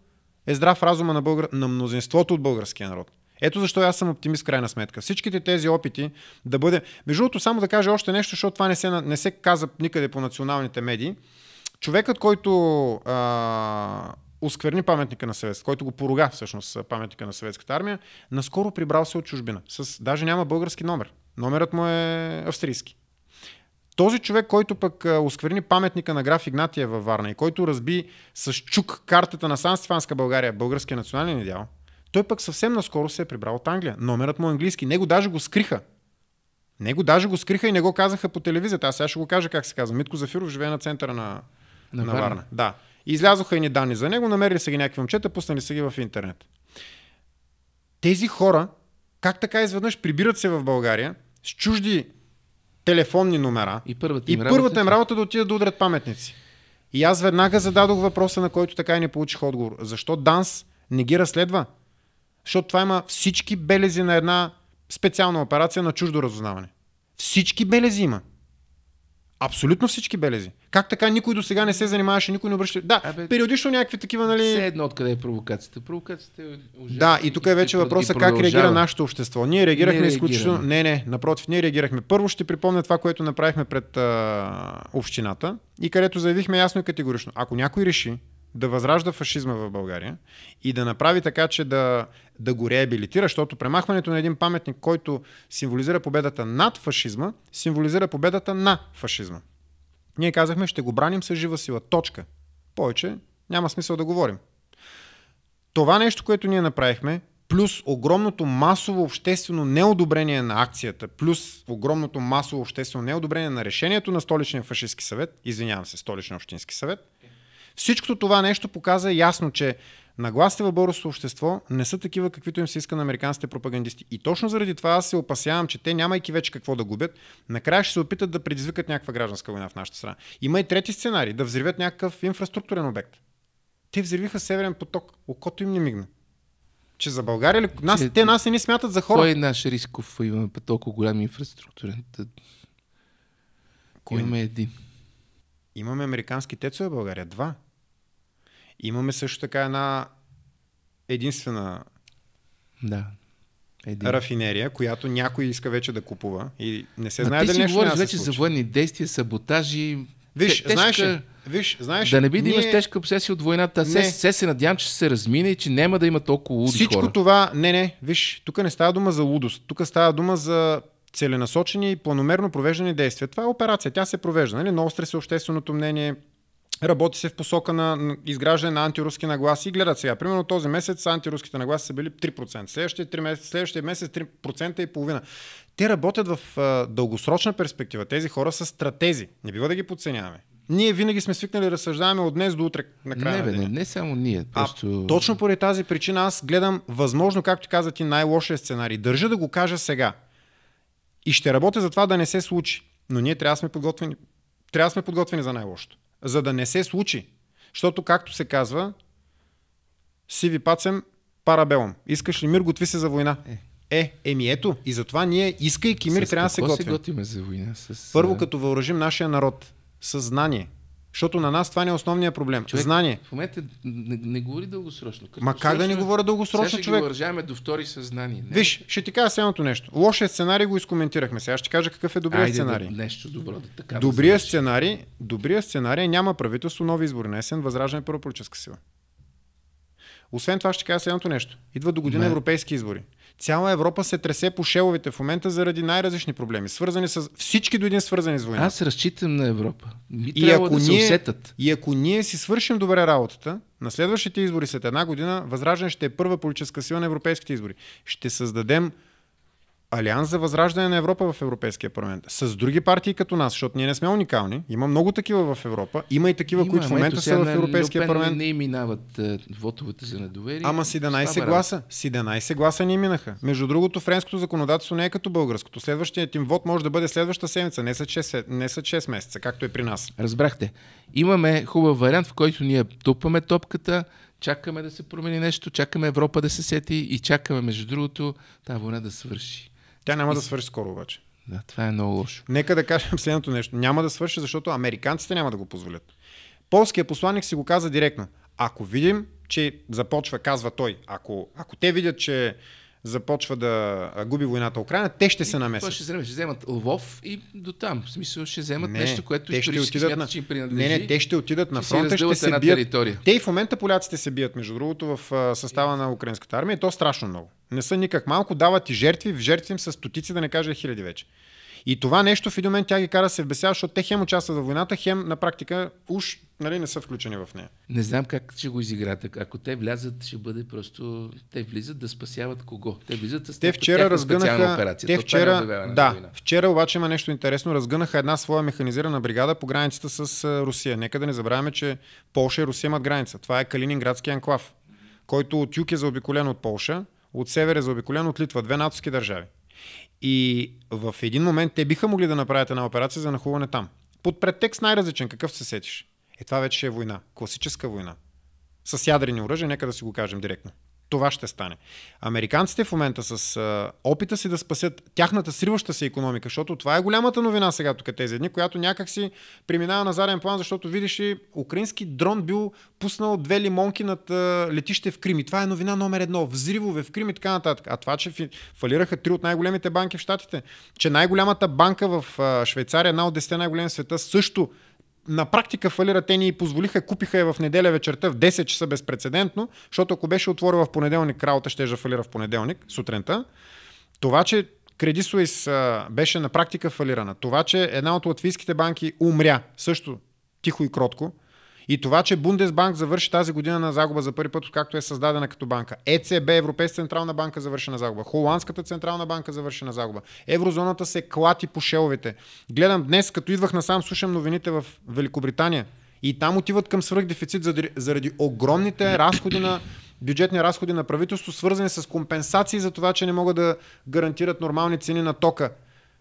S2: е здрав разума на, българ... на мнозинството от българския народ. Ето защо аз съм оптимист крайна сметка. Всичките тези опити да бъде... Между другото, само да кажа още нещо, защото това не се, не се каза никъде по националните медии. Човекът, който а, оскверни паметника на съветската, който го порога всъщност паметника на съветската армия, наскоро прибрал се от чужбина. С, даже няма български номер. Номерът му е австрийски. Този човек, който пък оскверни паметника на граф Игнатия във Варна и който разби с чук картата на Сан-Стефанска България, българския национален идеал, той пък съвсем наскоро се е прибрал от Англия. Номерът му е английски. Него даже го скриха. Него даже го скриха и не го казаха по телевизията. Аз сега ще го кажа как се казва. Митко Зафиров живее на центъра на, на, на Варна. Варна. Да. Излязоха едни данни за него, намерили са ги някакви момчета, пуснали са ги в интернет. Тези хора, как така изведнъж прибират се в България с чужди телефонни номера и първата им, и първата им работа е да отидат да удрят паметници. И аз веднага зададох въпроса, на който така и не получих отговор. Защо ДАНС не ги разследва? Защото това има всички белези на една специална операция на чуждо разузнаване. Всички белези има. Абсолютно всички белези. Как така никой до сега не се занимаваше, никой не обръща. Да, Абе, периодично някакви такива, нали. Все едно откъде е провокацията.
S1: Провокацията е ужасна. Да, и тук е вече въпроса как реагира нашето общество. Ние реагирахме не изключително.
S2: Не, не, напротив, ние реагирахме. Първо ще припомня това, което направихме пред а, общината и където заявихме ясно и категорично. Ако някой реши да възражда фашизма в България и да направи така, че да, да го реабилитира, защото премахването на един паметник, който символизира победата над фашизма, символизира победата на фашизма. Ние казахме, ще го браним с жива сила. Точка. Повече няма смисъл да говорим. Това нещо, което ние направихме, плюс огромното масово обществено неодобрение на акцията, плюс огромното масово обществено неодобрение на решението на столичния фашистски съвет, извинявам се, столичния общински съвет, всичкото това нещо показа ясно, че Нагласите в българското общество не са такива, каквито им се иска на американските пропагандисти. И точно заради това аз се опасявам, че те, нямайки вече какво да губят, накрая ще се опитат да предизвикат някаква гражданска война в нашата страна. Има и трети сценарий да взривят някакъв инфраструктурен обект. Те взривиха Северен поток, окото им не мигна. Че за България ли? Нас, че, те нас не ни смятат за хора. Кой е наш
S1: рисков? Имаме толкова голям инфраструктурен. Кой? Имаме един.
S2: Имаме американски тецове в България. Два. Имаме също така една единствена да. Един. рафинерия, която някой иска вече да купува и не се знае дали нещо говориш вече за
S1: военни действия, саботажи, Виж, тежка... знаеш Виж, знаеш, да не би да ние... имаш тежка обсесия от войната. Се, се, се надявам, че се размине и че няма да има толкова луди Всичко хора. това, не, не, виж,
S2: тук не става дума за лудост. Тук става дума за целенасочени и планомерно провеждани действия. Това е операция, тя се провежда. Нали? На остре се общественото мнение, Работи се в посока на изграждане на антируски нагласи и гледат сега. Примерно този месец антируските нагласи са били 3%. Следващия, 3 месец, следващия месец 3% и половина. Те работят в а, дългосрочна перспектива. Тези хора са стратези. Не бива да ги подценяваме. Ние винаги сме свикнали да разсъждаваме от днес до утре на края. Не, бе, на деня. не, не само ние. Просто... А, точно поради тази причина аз гледам възможно, както каза ти, най-лошия сценарий. Държа да го кажа сега. И ще работя за това да не се случи. Но ние трябва да сме подготвени. Трябва да сме подготвени за най-лошото за да не се случи. Защото, както се казва, си ви пацем, парабелом. Искаш ли мир, готви се за война. Е. е, еми ето, и затова ние, искайки мир, с трябва да се готвим.
S1: готвим за война? С... Първо, е, като
S2: въоръжим нашия народ със знание, защото на нас това не е основният проблем. Човек, Знание.
S1: В момента не, не говори дългосрочно. Като Ма как да не говоря дългосрочно, сега ще човек? Ще до втори съзнание. Не?
S2: Виж, ще ти кажа следното нещо. Лошия сценарий го изкоментирахме. Сега ще кажа какъв е добрият Айде, сценарий. Да, нещо
S1: добро да така. Добрият
S2: да сценарий, добрия сценарий е, няма правителство, нови избори на есен, възраждане първо сила. Освен това ще кажа следното нещо. Идва до година не. европейски избори. Цяла Европа се тресе по шеловете в момента заради най-различни проблеми, свързани с всички до един свързани с
S1: война. Аз разчитам на Европа. Ми и ако да се ние,
S2: усетат. И ако ние си свършим добре работата, на следващите избори след една година възражен ще е първа политическа сила на европейските избори. Ще създадем Алианс за възраждане на Европа в Европейския парламент. С други партии като нас, защото ние не сме уникални. Има много такива в Европа. Има и такива, Има, които в момента са в Европейския парламент. Не минават е, вотовете за недоверие. Ама с 11 гласа. С 11 гласа не минаха. Между другото, френското законодателство не е като българското. Следващият им вод може да бъде следваща седмица, не са 6,
S1: не са 6 месеца, както е при нас. Разбрахте. Имаме хубав вариант, в който ние тупаме топката, чакаме да се промени нещо, чакаме Европа да се сети и чакаме, между другото, тази война да свърши. Тя няма и... да свърши
S2: скоро обаче. Да, това
S1: е много лошо. Нека да кажем следното
S2: нещо. Няма да свърши, защото американците няма да го позволят. Полският посланник си го каза директно. Ако видим, че започва, казва той, ако, ако те видят, че започва да губи войната Украина, те ще и се намесят. Ще,
S1: вземат, ще вземат Лвов и до там. В смисъл ще вземат не, нещо, което те ще отидат смята, на... че им принадлежи. Не, не, те ще отидат на фронта, ще, ще се бият. Територия. Те и
S2: в момента поляците се бият, между другото, в състава на украинската армия и то страшно много. Не са никак малко, дават и жертви, в жертви им са стотици, да не кажа хиляди вече. И това нещо в един момент тя ги кара се
S1: вбесява, защото те хем участват в войната, хем на практика уж нали, не са включени в нея. Не знам как ще го изиграте. Ако те влязат, ще бъде просто... Те влизат да спасяват кого? Те влизат с те вчера разгънаха... операция. Те вчера... Е да,
S2: вчера обаче има нещо интересно. Разгънаха една своя механизирана бригада по границата с Русия. Нека да не забравяме, че Полша и Русия имат граница. Това е Калининградски анклав, който от юг е заобиколен от Полша, от север е заобиколен от Литва, две натовски държави. И в един момент те биха могли да направят една операция за нахуване там. Под претекст най-различен, какъв се сетиш? Е, това вече е война. Класическа война. С ядрени оръжия, нека да си го кажем директно това ще стане. Американците в момента с а, опита си да спасят тяхната сриваща се економика, защото това е голямата новина сега тук тези дни, която някак си преминава на заден план, защото видиш и украински дрон бил пуснал две лимонки над а, летище в Крим. И това е новина номер едно. Взривове в Крим и така нататък. А това, че фалираха три от най-големите банки в Штатите, че най-голямата банка в а, Швейцария, една от 10 най-големи света, също на практика фалира. Те ни позволиха, купиха я в неделя вечерта в 10 часа безпредседентно, защото ако беше отворила в понеделник, кралата ще же фалира в понеделник сутринта. Това, че Credit Suisse беше на практика фалирана. Това, че една от латвийските банки умря също тихо и кротко, и това, че Бундесбанк завърши тази година на загуба за първи път, откакто е създадена като банка. ЕЦБ, Европейска централна банка, завърши на загуба. Холандската централна банка завърши на загуба. Еврозоната се клати по шеловете. Гледам днес, като идвах насам, слушам новините в Великобритания. И там отиват към свръхдефицит заради огромните разходи на бюджетни разходи на правителство, свързани с компенсации за това, че не могат да гарантират нормални цени на тока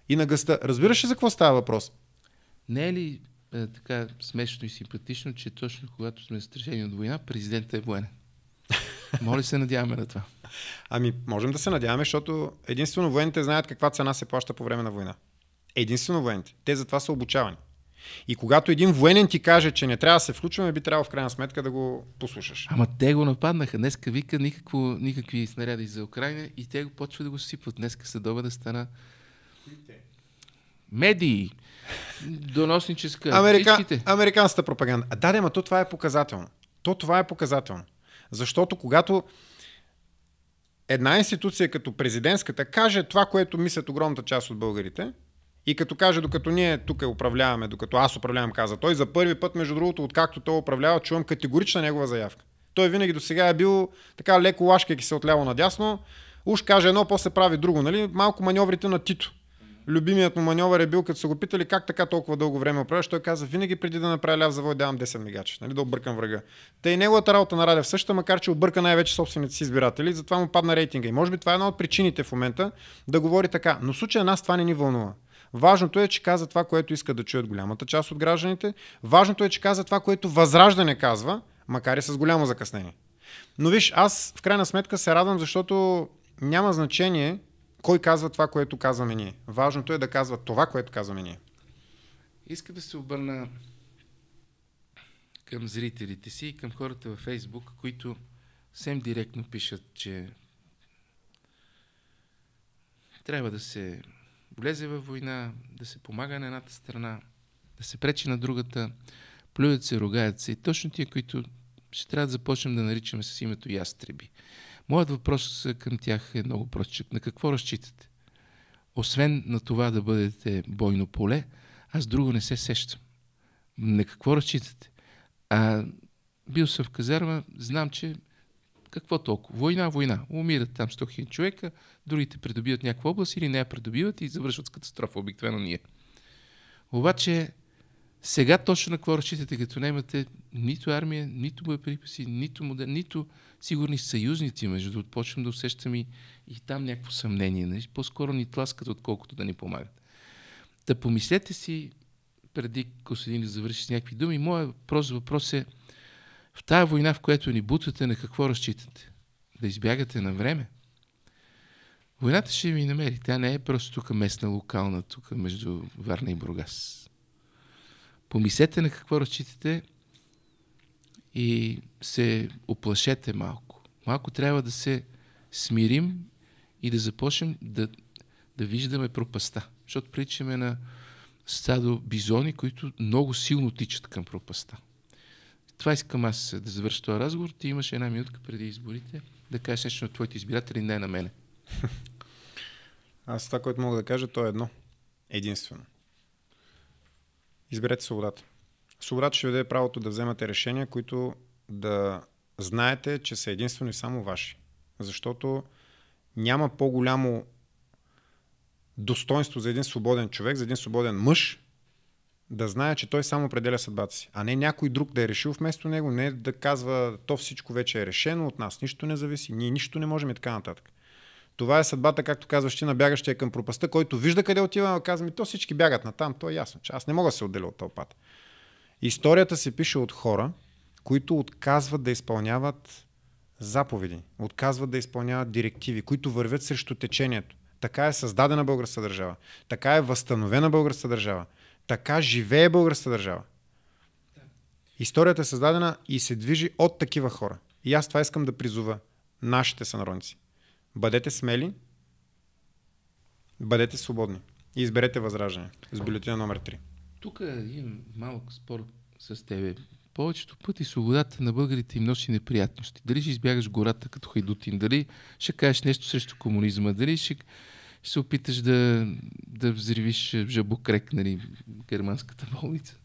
S2: и на гъста. Разбираш ли за какво става въпрос?
S1: Не е ли е, така смешно и симпатично, че точно когато сме страшени от война, президентът е военен. Моля се надяваме на това. Ами, можем да се надяваме,
S2: защото единствено военните знаят каква цена се плаща по време на война. Единствено военните. Те затова са
S1: обучавани. И когато един военен ти каже, че не трябва да се включваме, би трябвало в крайна сметка да го послушаш. Ама те го нападнаха. Днеска вика никакво, никакви снаряди за Украина и те го почва да го сипват. Днеска се да стана... Медии! доносническа. Америка... Американската пропаганда. А, да, да, то това е показателно. То това
S2: е показателно. Защото когато една институция като президентската каже това, което мислят огромната част от българите, и като каже, докато ние тук управляваме, докато аз управлявам, каза той, за първи път, между другото, откакто той управлява, чувам категорична негова заявка. Той винаги до сега е бил така леко лашкайки се отляво надясно, уж каже едно, после прави друго, нали? Малко маньоврите на Тито любимият му маньовър е бил, като са го питали как така толкова дълго време оправяш, той каза, винаги преди да направя ляв завой давам 10 мигач, нали, да объркам врага. Та и неговата работа на Радев също, макар че обърка най-вече собствените си избиратели, затова му падна рейтинга. И може би това е една от причините в момента да говори така. Но в случая нас това не ни вълнува. Важното е, че каза това, което иска да чуят голямата част от гражданите. Важното е, че каза това, което Възраждане казва, макар и с голямо закъснение. Но виж, аз в крайна сметка се радвам, защото няма значение кой казва това, което казваме ние? Важното е да казва това, което казваме ние.
S1: Искам да се обърна към зрителите си и към хората във Фейсбук, които съвсем директно пишат, че трябва да се влезе във война, да се помага на едната страна, да се пречи на другата, плюят се, ругаят се. И точно тия, които ще трябва да започнем да наричаме с името ястреби. Моят въпрос към тях е много простичък. На какво разчитате? Освен на това да бъдете бойно поле, аз друго не се сещам. На какво разчитате? А, бил съм в казарма, знам, че какво толкова? Война, война. Умират там 100 000 човека, другите придобиват някаква област или не я придобиват и завършват с катастрофа, обикновено ние. Обаче сега точно на какво разчитате, като имате нито армия, нито боеприпаси, нито, модер... нито сигурни съюзници, между другото, почвам да усещам и, и там някакво съмнение. Не? Нали? По-скоро ни тласкат, отколкото да ни помагат. Да помислете си, преди Косадин да завърши с някакви думи, моят въпрос, въпрос е в тая война, в която ни бутате, на какво разчитате? Да избягате на време? Войната ще ви намери. Тя не е просто тук местна, локална, тук между Варна и Бургас. Помислете на какво разчитате и се оплашете малко. Малко трябва да се смирим и да започнем да, да виждаме пропаста. Защото приличаме на стадо бизони, които много силно тичат към пропаста. Това искам аз да завърша този разговор. Ти имаш една минутка преди изборите да кажеш нещо на твоите избиратели, не на мене.
S2: Аз това, което мога да кажа, то е едно. Единствено изберете свободата. Свободата ще даде правото да вземате решения, които да знаете, че са единствено и само ваши. Защото няма по-голямо достоинство за един свободен човек, за един свободен мъж, да знае, че той само определя съдбата си, а не някой друг да е решил вместо него, не да казва, то всичко вече е решено от нас, нищо не зависи, ние нищо не можем и така нататък. Това е съдбата, както казваш ти, на бягащия към пропаста, който вижда къде отива, но казва ми, то всички бягат на там, то е ясно, че аз не мога да се отделя от тълпата. Историята се пише от хора, които отказват да изпълняват заповеди, отказват да изпълняват директиви, които вървят срещу течението. Така е създадена българска държава. Така е възстановена българска държава. Така живее българска държава. Историята е създадена и се движи от такива хора. И аз това искам да призова нашите сънародници. Бъдете смели, бъдете свободни и изберете възражение. с бюлетина номер 3.
S1: Тук е един малък спор с тебе. Повечето пъти свободата на българите им носи неприятности. Дали ще избягаш гората като хайдутин, дали ще кажеш нещо срещу комунизма, дали ще, ще се опиташ да, да взривиш жабокрек, нали, германската болница.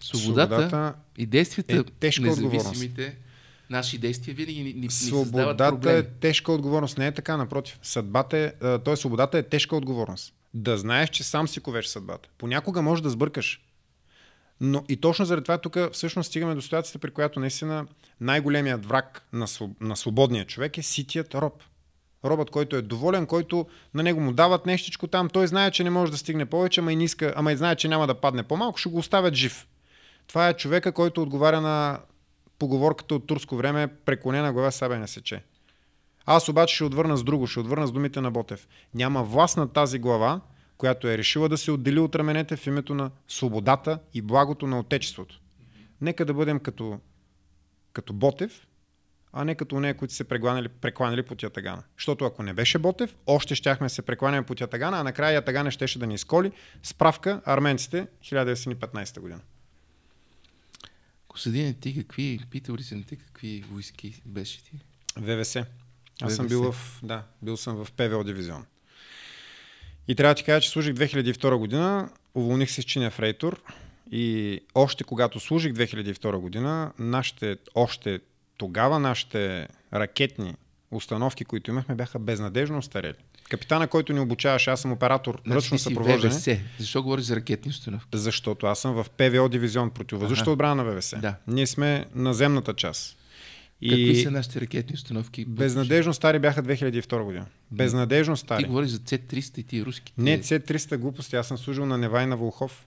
S1: Свободата, Свободата и действията е тежко независимите наши действия винаги ни, ни, ни Свободата проблем. е
S2: тежка отговорност. Не е така, напротив. Съдбата е, т.е. свободата е тежка отговорност. Да знаеш, че сам си ковеш съдбата. Понякога можеш да сбъркаш. Но и точно заради това тук всъщност стигаме до ситуацията, при която наистина най-големият враг на, своб... на свободния човек е ситият роб. Робът, който е доволен, който на него му дават нещичко там, той знае, че не може да стигне повече, ама и, ниска, ама и знае, че няма да падне по-малко, ще го оставят жив. Това е човека, който отговаря на поговорката от турско време е преклонена глава себе не сече. Аз обаче ще отвърна с друго, ще отвърна с думите на Ботев. Няма власт на тази глава, която е решила да се отдели от раменете в името на свободата и благото на Отечеството. Нека да бъдем като, като Ботев, а не като нея, които се прекланали, прекланали по Ятагана. Защото ако не беше Ботев, още щяхме се прекланяме по Ятагана, а накрая Ятагана щеше да ни изколи. Справка, арменците, 1915 година.
S1: Косадине, ти какви, питал ли съм те какви войски беше ти?
S2: ВВС. Аз ВВС. съм бил в, да, бил съм в ПВО дивизион. И трябва да ти кажа, че служих 2002 година, уволних се с чиня фрейтор и още когато служих 2002 година, нашите, още тогава нашите ракетни установки, които имахме, бяха безнадежно остарели. Капитана, който ни обучаваш, аз съм оператор значи, ръчно съпровождане. ВВС. Защо говориш за ракетни установки? Защото аз съм в ПВО дивизион противовъздушна ага. отбрана на ВВС. Да. Ние сме наземната част. И... Какви са
S1: нашите ракетни установки? Безнадежно
S2: стари бяха 2002 година. Безнадежно стари. Ти говориш за C-300 и ти руски. Не, C-300 глупости. Аз съм служил на Невай на Волхов.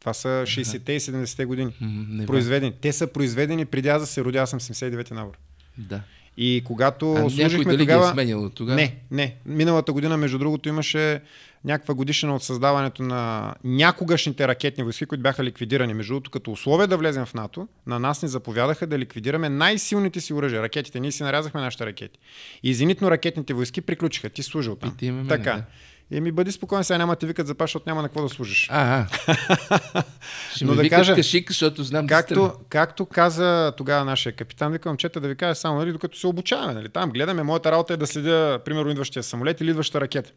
S2: Това са 60-те и 70-те години. Невай. Произведени. Те са произведени преди аз да се родя. Аз съм 79-ти набор. Да. И когато а служихме дали тогава... Ги е тогава? Не, не. Миналата година, между другото, имаше някаква годишна от създаването на някогашните ракетни войски, които бяха ликвидирани. Между другото, като условие да влезем в НАТО, на нас ни заповядаха да ликвидираме най-силните си оръжия, ракетите. Ние си нарязахме нашите ракети. И зенитно-ракетните войски приключиха. Ти служил там. ти така. Да. Нали? И ми бъди спокоен, сега няма да те викат за паш, защото няма на какво да служиш. Ага. Ще Но да кажа, кашик, защото знам както, да както каза тогава нашия капитан, вика момчета да ви кажа само, нали, докато се обучаваме, нали, там гледаме, моята работа е да следя, примерно, идващия самолет или идваща ракета.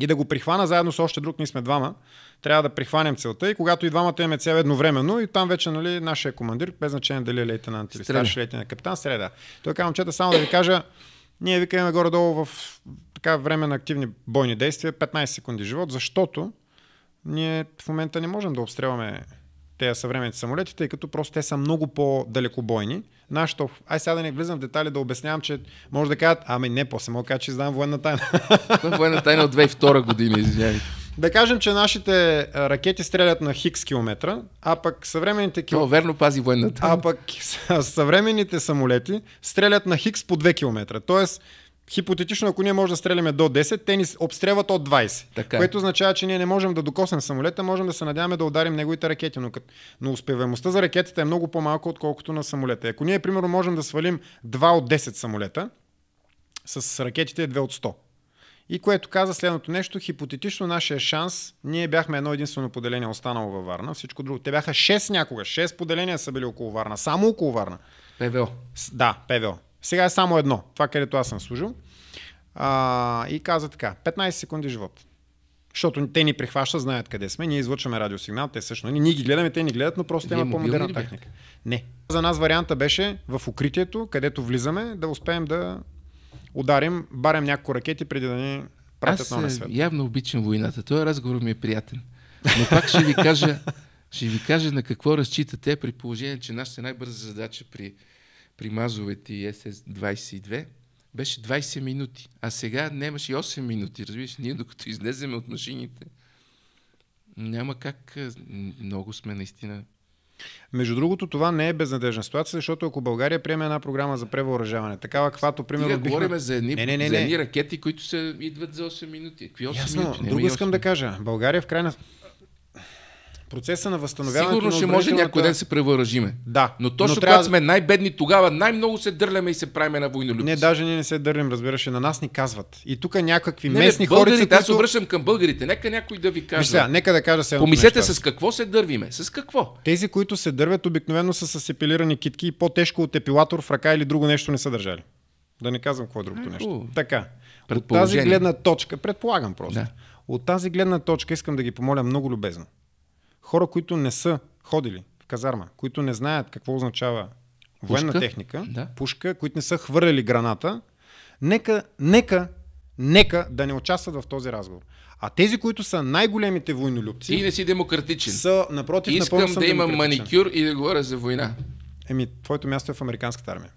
S2: И да го прихвана заедно с още друг, ние сме двама, трябва да прихванем целта и когато и двамата имаме цел едновременно и там вече нали, нашия командир, без значение дали е лейтенант или старши лейтенант капитан, среда. Той казва, момчета, само да ви кажа, ние викаме горе-долу в така, време на активни бойни действия, 15 секунди живот, защото ние в момента не можем да обстрелваме тези съвременните самолети, тъй като просто те са много по-далекобойни. Нашето, ай сега да не влизам в детали, да обяснявам, че може да кажат, ами не, после мога да кажа, че знам военна тайна. Е военна тайна от 2002
S1: година, извинявай.
S2: Да кажем, че нашите ракети стрелят на хикс километра, а пък съвременните кил... верно пази военната. А пък съвременните самолети стрелят на хикс по 2 километра. Тоест, хипотетично, ако ние можем да стреляме до 10, те ни обстрелват от 20. Така. Е. Което означава, че ние не можем да докоснем самолета, можем да се надяваме да ударим неговите ракети. Но, кът... но успеваемостта за ракетата е много по-малка, отколкото на самолета. Ако ние, примерно, можем да свалим 2 от 10 самолета, с ракетите 2 от 100. И което каза следното нещо, хипотетично нашия шанс, ние бяхме едно единствено поделение останало във Варна, всичко друго. Те бяха 6 някога, 6 поделения са били около Варна, само около Варна. ПВО. Да, ПВО. Сега е само едно, това където аз съм служил. А, и каза така, 15 секунди живот. Защото те ни прихващат, знаят къде сме, ние излъчваме радиосигнал, те също. Ние, нали, ние ги гледаме, те ни гледат, но просто те има по-модерна техника. Не. За нас варианта беше в укритието, където влизаме, да успеем да ударим, барем някои ракети преди да ни
S1: пратят на е, свет. явно обичам войната. Този разговор ми е приятен. Но пак ще ви кажа, ще ви кажа на какво разчитате при положение, че нашата най-бърза задача при при мазовете и СС-22 беше 20 минути, а сега нямаше и 8 минути. Разбираш, ние докато излеземе от машините, няма как. Много сме наистина
S2: между другото, това не е безнадежна ситуация, защото ако България приеме една програма за превооръжаване, такава каквато, примерно. Ние бихме... говорим за едни, не, не, не, за едни
S1: ракети, които се идват за 8 минути. Какви 8 Ясно, минути? друго е искам
S2: да кажа. България в крайна
S1: процеса на възстановяването Сигурно ще може някой ден се
S2: превъоръжиме. Да. Но точно но трябва... когато
S1: сме най-бедни тогава,
S2: най-много се дърляме и се правиме на войнолюбци. Не, даже ние не се дърлям, разбираш, на нас ни казват. И тук някакви не, местни хора. Които... Аз
S1: обръщам към българите. Нека някой да ви каже. сега, нека да кажа сега. Помислете с какво се дървиме. С какво?
S2: Тези, които се дървят, обикновено са с епилирани китки и по-тежко от епилатор в ръка или друго нещо не са държали. Да не казвам какво е другото нещо. Така. От тази гледна точка, предполагам просто. Да. От тази гледна точка искам да ги помоля много любезно хора, които не са ходили в казарма, които не знаят какво означава
S1: пушка, военна техника,
S2: да. пушка, които не са хвърляли граната, нека, нека, нека да не участват в този разговор. А тези, които са най-големите войнолюбци... И не
S1: си демократичен. Са, напротив, Искам да имам маникюр
S2: и да говоря за война. Еми, твоето място е в американската армия.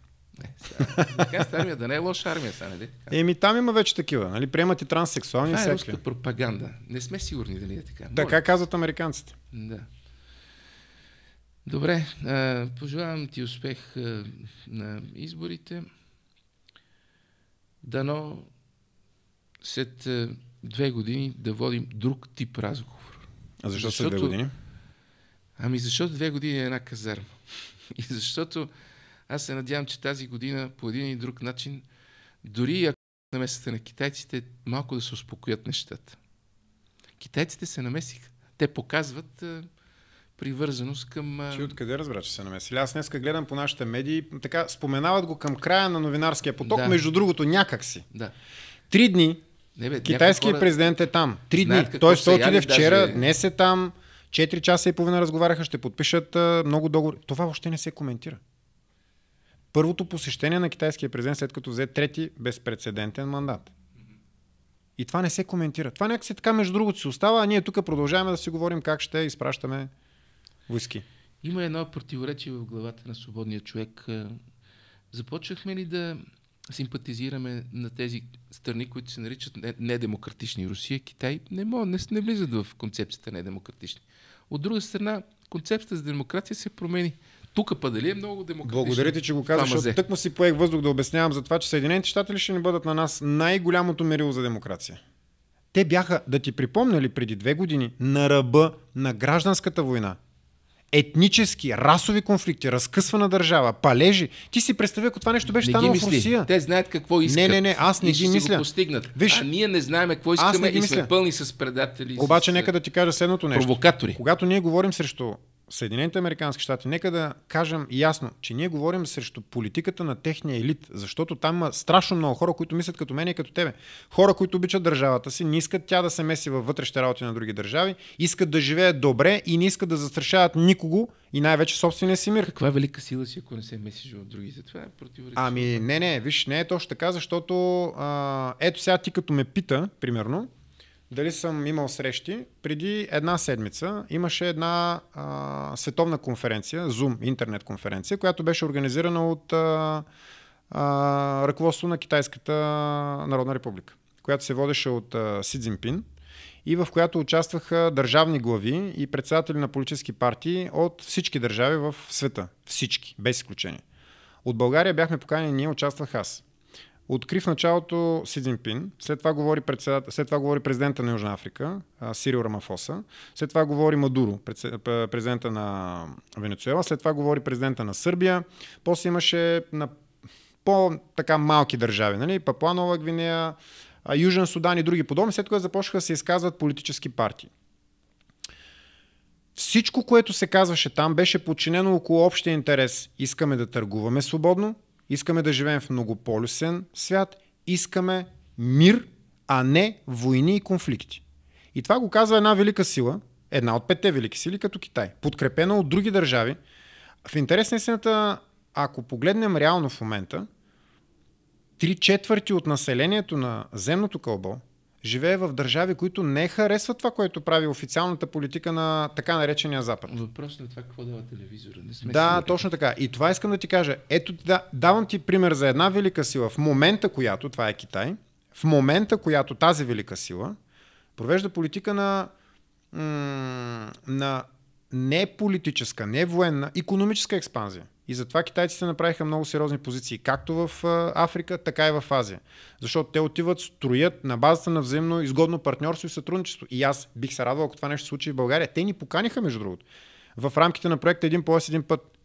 S1: Не, Американската армия да не е лоша армия, са, нали?
S2: Еми, там има вече такива, нали? Приемат и транссексуални Това е пропаганда.
S1: Не сме сигурни дали е така. Така
S2: казват американците.
S1: Да. Добре, пожелавам ти успех на изборите. Дано след две години да водим друг тип разговор. А защо след две години? Ами защото две години е една казарма. И защото аз се надявам, че тази година по един или друг начин, дори ако намесата на китайците, малко да се успокоят нещата. Китайците се намесиха те показват е, привързаност към... Ти е, откъде разбра, че се намесили? Аз днес гледам по нашите медии, така
S2: споменават го към края на новинарския поток, да. между другото някак си. Да. Три дни
S1: не, бе, китайският хора... президент е там. Три дни. той той отиде вчера, даже... днес
S2: е там, четири часа и половина разговаряха, ще подпишат е, много договори. Това въобще не се коментира. Първото посещение на китайския президент, след като взе трети безпредседентен мандат. И това не се коментира. Това някакси така, между другото, си остава, а ние тук продължаваме да си говорим как ще изпращаме
S1: войски. Има едно противоречие в главата на свободния човек. Е, започнахме ли да симпатизираме на тези страни, които се наричат недемократични? Русия, Китай не, мога, не, не влизат в концепцията недемократични. От друга страна, концепцията за демокрация се промени тук па дали е много демократично. Благодаря ти, че го казваш, защото
S2: тък му си поех въздух да обяснявам за това, че Съединените щати ли ще ни бъдат на нас най-голямото мерило за демокрация? Те бяха, да ти припомня ли, преди две години на ръба на гражданската война. Етнически, расови конфликти, разкъсвана държава, палежи. Ти си
S1: представи, ако това нещо беше не станало в Русия. Те знаят какво искат. Не, не, не, аз не ги мисля. Постигнат. Виж, а ние не знаем какво искаме аз не ги и сме пълни с предатели. Обаче, с... нека
S2: да ти кажа следното нещо. Провокатори. Когато ние говорим срещу Съединените американски щати, нека да кажем ясно, че ние говорим срещу политиката на техния елит, защото там има страшно много хора, които мислят като мен и като тебе. Хора, които обичат държавата си, не искат тя да се меси във вътрешните работи на други държави, искат да живеят добре и не искат да застрашават никого и най-вече собствения си мир. Каква е велика
S1: сила си, ако не се месиш в другите? Това е противоречиво.
S2: Ами не, не, виж, не е точно така, защото а, ето сега ти като ме пита, примерно, дали съм имал срещи. Преди една седмица имаше една а, световна конференция, Zoom, интернет конференция, която беше организирана от а, а, ръководство на Китайската Народна република, която се водеше от а, Си Цзинпин и в която участваха държавни глави и председатели на политически партии от всички държави в света. Всички, без изключение. От България бяхме поканени, ние участвах аз. Откри в началото Си Цзинпин, след това говори, след това говори президента на Южна Африка, Сирио Рамафоса, след това говори Мадуро, президента на Венецуела, след това говори президента на Сърбия, после имаше на по-така малки държави, нали? Папуанова Гвинея, Южен Судан и други подобни, след което започнаха да се изказват политически партии. Всичко, което се казваше там, беше подчинено около общия интерес. Искаме да търгуваме свободно, Искаме да живеем в многополюсен свят. Искаме мир, а не войни и конфликти. И това го казва една велика сила, една от петте велики сили, като Китай, подкрепена от други държави. В интерес на истината, ако погледнем реално в момента, три четвърти от населението на земното кълбо живее в държави, които не харесват това, което прави официалната политика на така наречения Запад.
S1: Въпросът на е това какво дава телевизора. Не сме да, си
S2: точно така. И това искам да ти кажа. Ето, да, давам ти пример за една велика сила. В момента, която, това е Китай, в момента, която тази велика сила провежда политика на, на не политическа, не военна, економическа експанзия. И затова китайците направиха много сериозни позиции, както в Африка, така и в Азия. Защото те отиват, строят на базата на взаимно изгодно партньорство и сътрудничество. И аз бих се радвал, ако това нещо се случи в България. Те ни поканиха, между другото, в рамките на проекта Един по един път.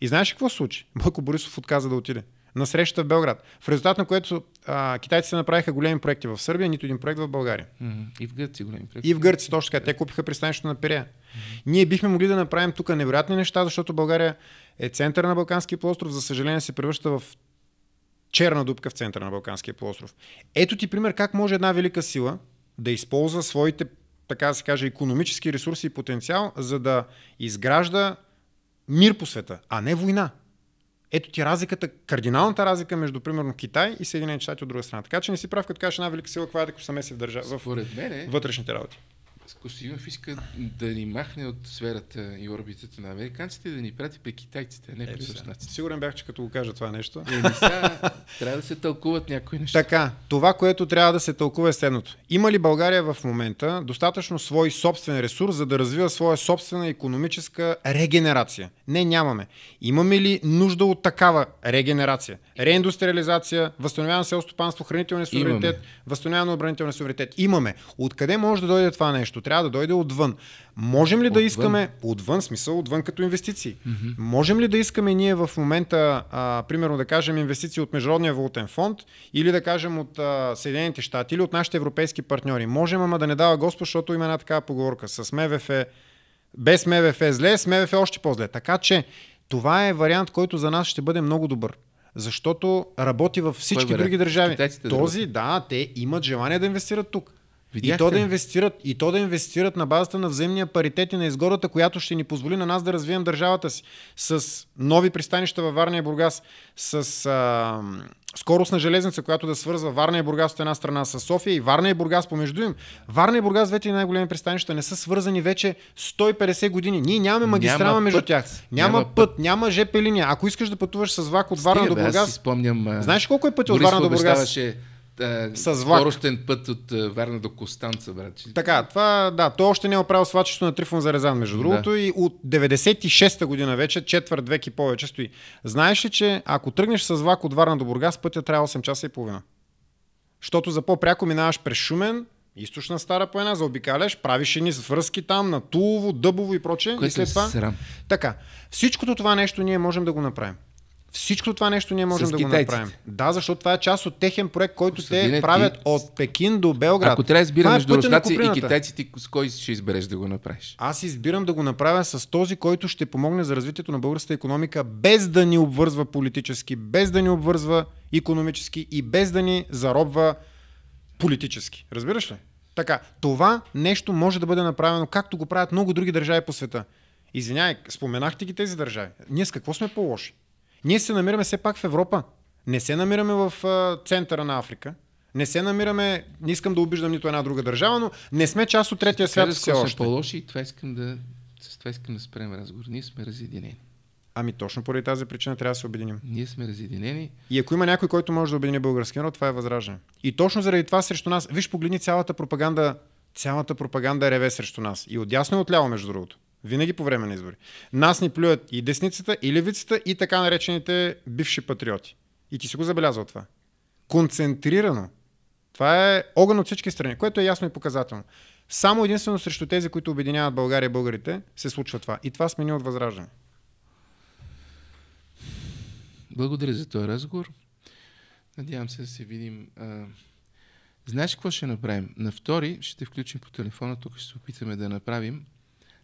S2: И знаеш какво случи? Бойко Борисов отказа да отиде на среща в Белград. В резултат на което а, китайците направиха големи проекти в Сърбия, нито един проект в България.
S1: Mm-hmm. И в Гърци големи проекти. И в
S2: Гърци, точно така. Те е. купиха пристанището на Пирея. Mm-hmm. Ние бихме могли да направим тук невероятни неща, защото България е център на Балканския полуостров. За съжаление се превръща в черна дупка в центъра на Балканския полуостров. Ето ти пример как може една велика сила да използва своите, така да се каже, економически ресурси и потенциал, за да изгражда мир по света, а не война. Ето ти разликата, кардиналната разлика между, примерно, Китай и Съединените щати от друга страна. Така че не си прав, като кажеш една велика сила, каква е ако се меси в,
S1: държа... в вътрешните работи. Костинов иска да ни махне от сферата и орбитата на американците и да ни прати при китайците, не при е, руснаците. Сигурен бях, че като го кажа това нещо. Е, трябва да се тълкуват някои
S2: неща. Така, това, което трябва да се тълкува е следното. Има ли България в момента достатъчно свой собствен ресурс, за да развива своя собствена економическа регенерация? Не, нямаме. Имаме ли нужда от такава регенерация? Реиндустриализация, възстановяване на стопанство хранителния суверенитет, възстановяване на отбранителния суверенитет. Имаме. Откъде може да дойде това нещо? нещо. Трябва да дойде отвън. Можем ли отвън? да искаме, отвън смисъл, отвън като инвестиции, mm-hmm. можем ли да искаме ние в момента, а, примерно да кажем инвестиции от Международния валутен фонд или да кажем от а, Съединените щати или от нашите европейски партньори? Можем, ама да не дава Господ, защото има една такава поговорка. С МВФ, без МВФ е зле, с МВФ е още по-зле. Така че това е вариант, който за нас ще бъде много добър защото работи във всички други държави. Китайците Този, да, те имат желание да инвестират тук. Видяхте? И то да инвестират, и то да инвестират на базата на взаимния паритет и на изгодата, която ще ни позволи на нас да развием държавата си. С нови пристанища във Варния и Бургас, с а, скоростна железница, която да свързва Варна и Бургас от една страна с София и Варна и Бургас помежду им. Варна и Бургас, двете най-големи пристанища, не са свързани вече 150 години. Ние нямаме магистрала няма между път, тях. Няма, няма път, път, няма ЖП линия. Ако искаш да пътуваш с влак от Варна Стига, до Бургас. Да, спомням, знаеш колко е пътя от Варна до Бургас?
S1: Е, с влак. Скоростен път от е, Варна до Костанца, брат. Така,
S2: това, да, то още не е оправил свачето на Трифон Зарезан, между другото, и от 96-та година вече, четвърт век и повече стои. Знаеш ли, че ако тръгнеш с влак от Варна до Бургас, пътя трябва 8 часа и половина? Защото за по-пряко минаваш през Шумен, източна Стара поена, заобикаляш, правиш едни свръзки там на Тулово, Дъбово и прочее. Което и след това... Срам. Така, всичкото това нещо ние можем да го направим. Всичко това нещо ние можем да го направим. Да, защото това е част от техен проект, който те правят и... от Пекин до Белград. Ако трябва да избираш е между руснаци и китайците,
S1: с кой ще избереш да го направиш?
S2: Аз избирам да го направя с този, който ще помогне за развитието на българската економика, без да ни обвързва политически, без да ни обвързва економически и без да ни заробва политически. Разбираш ли? Така, това нещо може да бъде направено, както го правят много други държави по света. Извинявай, споменахте ги тези държави. Ние с какво сме по-лоши? Ние се намираме все пак в Европа. Не се намираме в центъра на Африка. Не се намираме, не искам да обиждам нито една друга държава, но не сме част от третия свят все още.
S1: По-лоши и това искам да, с това искам да спрем разговор. Ние сме разединени. Ами точно поради тази причина трябва да се обединим. Ние сме разединени.
S2: И ако има някой, който може да обедини български народ, това е възражение. И точно заради това срещу нас, виж погледни цялата пропаганда, цялата пропаганда реве срещу нас. И отясно и отляво, между другото. Винаги по време на избори. Нас ни плюят и десницата, и левицата, и така наречените бивши патриоти. И ти си го забелязал това. Концентрирано. Това е огън от всички страни, което е ясно и показателно. Само единствено срещу тези, които обединяват България и българите, се случва това.
S1: И това сме ние от Възраждане. Благодаря за този разговор. Надявам се да се видим. А... Знаеш какво ще направим? На втори ще те включим по телефона, тук ще се опитаме да направим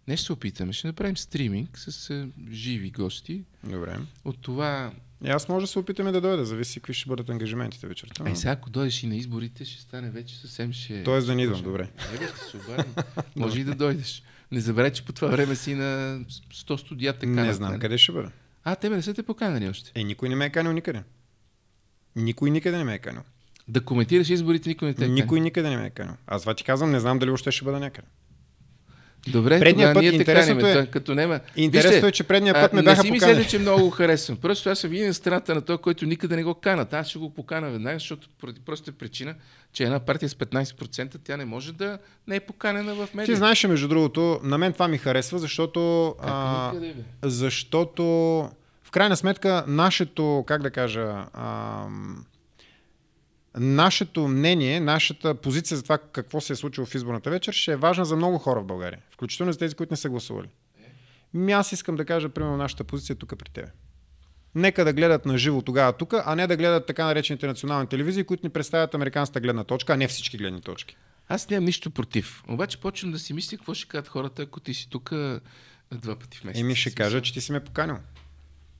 S1: ще се опитаме. Ще направим стриминг с е, живи гости. Добре. От това. И е, аз може да се опитаме да дойда, зависи какви ще бъдат ангажиментите вечерта. Ай, е, сега ако дойдеш и на изборите, ще стане вече съвсем ще. Тоест да не идвам, добре. Не, ще се обадим. може и да дойдеш. Не забравяй, че по това време си на 100 студията. Не знам къде ще бъда. А, тебе не са те поканали още. Е, никой не ме е канил никъде. Никой никъде не ме е канил. Да коментираш изборите, никой не те е канил. Никой никъде не ме е канил. Аз
S2: това ти казвам, не знам дали още ще бъда някъде. Добре, предния път, ние интересното така е, като нема. Интересното Вижте, е, че предния път а, ме бяха Не си Мисля, че е
S1: много харесвам. Просто аз съм винаги страната на той, който никъде не го канат. Аз ще го покана веднага, защото поради простата е причина, че една партия с 15% тя не може да не е поканена в медиа. Ти знаеш, между
S2: другото, на мен това ми харесва, защото, е, а, а ами защото в крайна сметка нашето, как да кажа, а, нашето мнение, нашата позиция за това какво се е случило в изборната вечер ще е важна за много хора в България, включително за тези, които не са гласували. Ми аз искам да кажа, примерно, нашата позиция тук при тебе. Нека да гледат на живо тогава тук, а не да гледат така наречените национални телевизии, които ни представят американската гледна точка, а не всички гледни точки.
S1: Аз нямам нищо против. Обаче почвам да си мисля какво ще кажат хората, ако ти си тук два пъти в месеца. Еми ще кажа, че ти си ме поканил.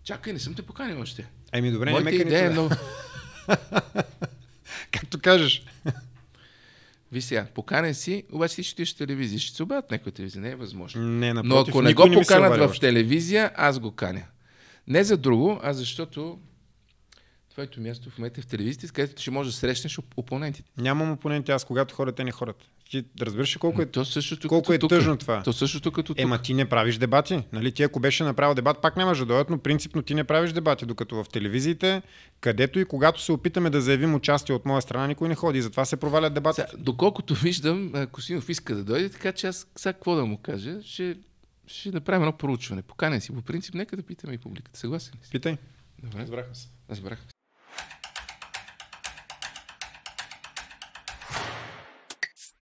S1: Чакай, не съм те поканил още. Еми добре, Моята не ме идея е много... Както кажеш. Ви сега, поканен си, обаче ти ще отидеш в телевизия. Ще се обадят някои телевизия. Не е възможно. Не, напротив, Но ако не го не поканат в телевизия, аз го каня. Не за друго, а защото твоето място в момента е в телевизията, където ще можеш да срещнеш опонентите. Нямам опоненти аз, когато хората не
S2: хората. Ти разбираш ли колко е, ами то същото, колко е тук, тъжно това? То същото като Ема ти не правиш дебати. Нали? Ти ако беше направил дебат, пак нямаш да дойдат, но принципно ти не правиш дебати, докато в телевизиите, където и когато се опитаме да заявим участие от моя страна, никой не ходи. И затова се провалят дебатите. Сега, доколкото
S1: виждам, Косинов иска да дойде, така че аз сега какво да му кажа? Ще, ще направим едно проучване. Поканя си по принцип, нека да питаме и публиката. Съгласен ли си? Питай. Добре. Разбрахме се. Разбрахме се.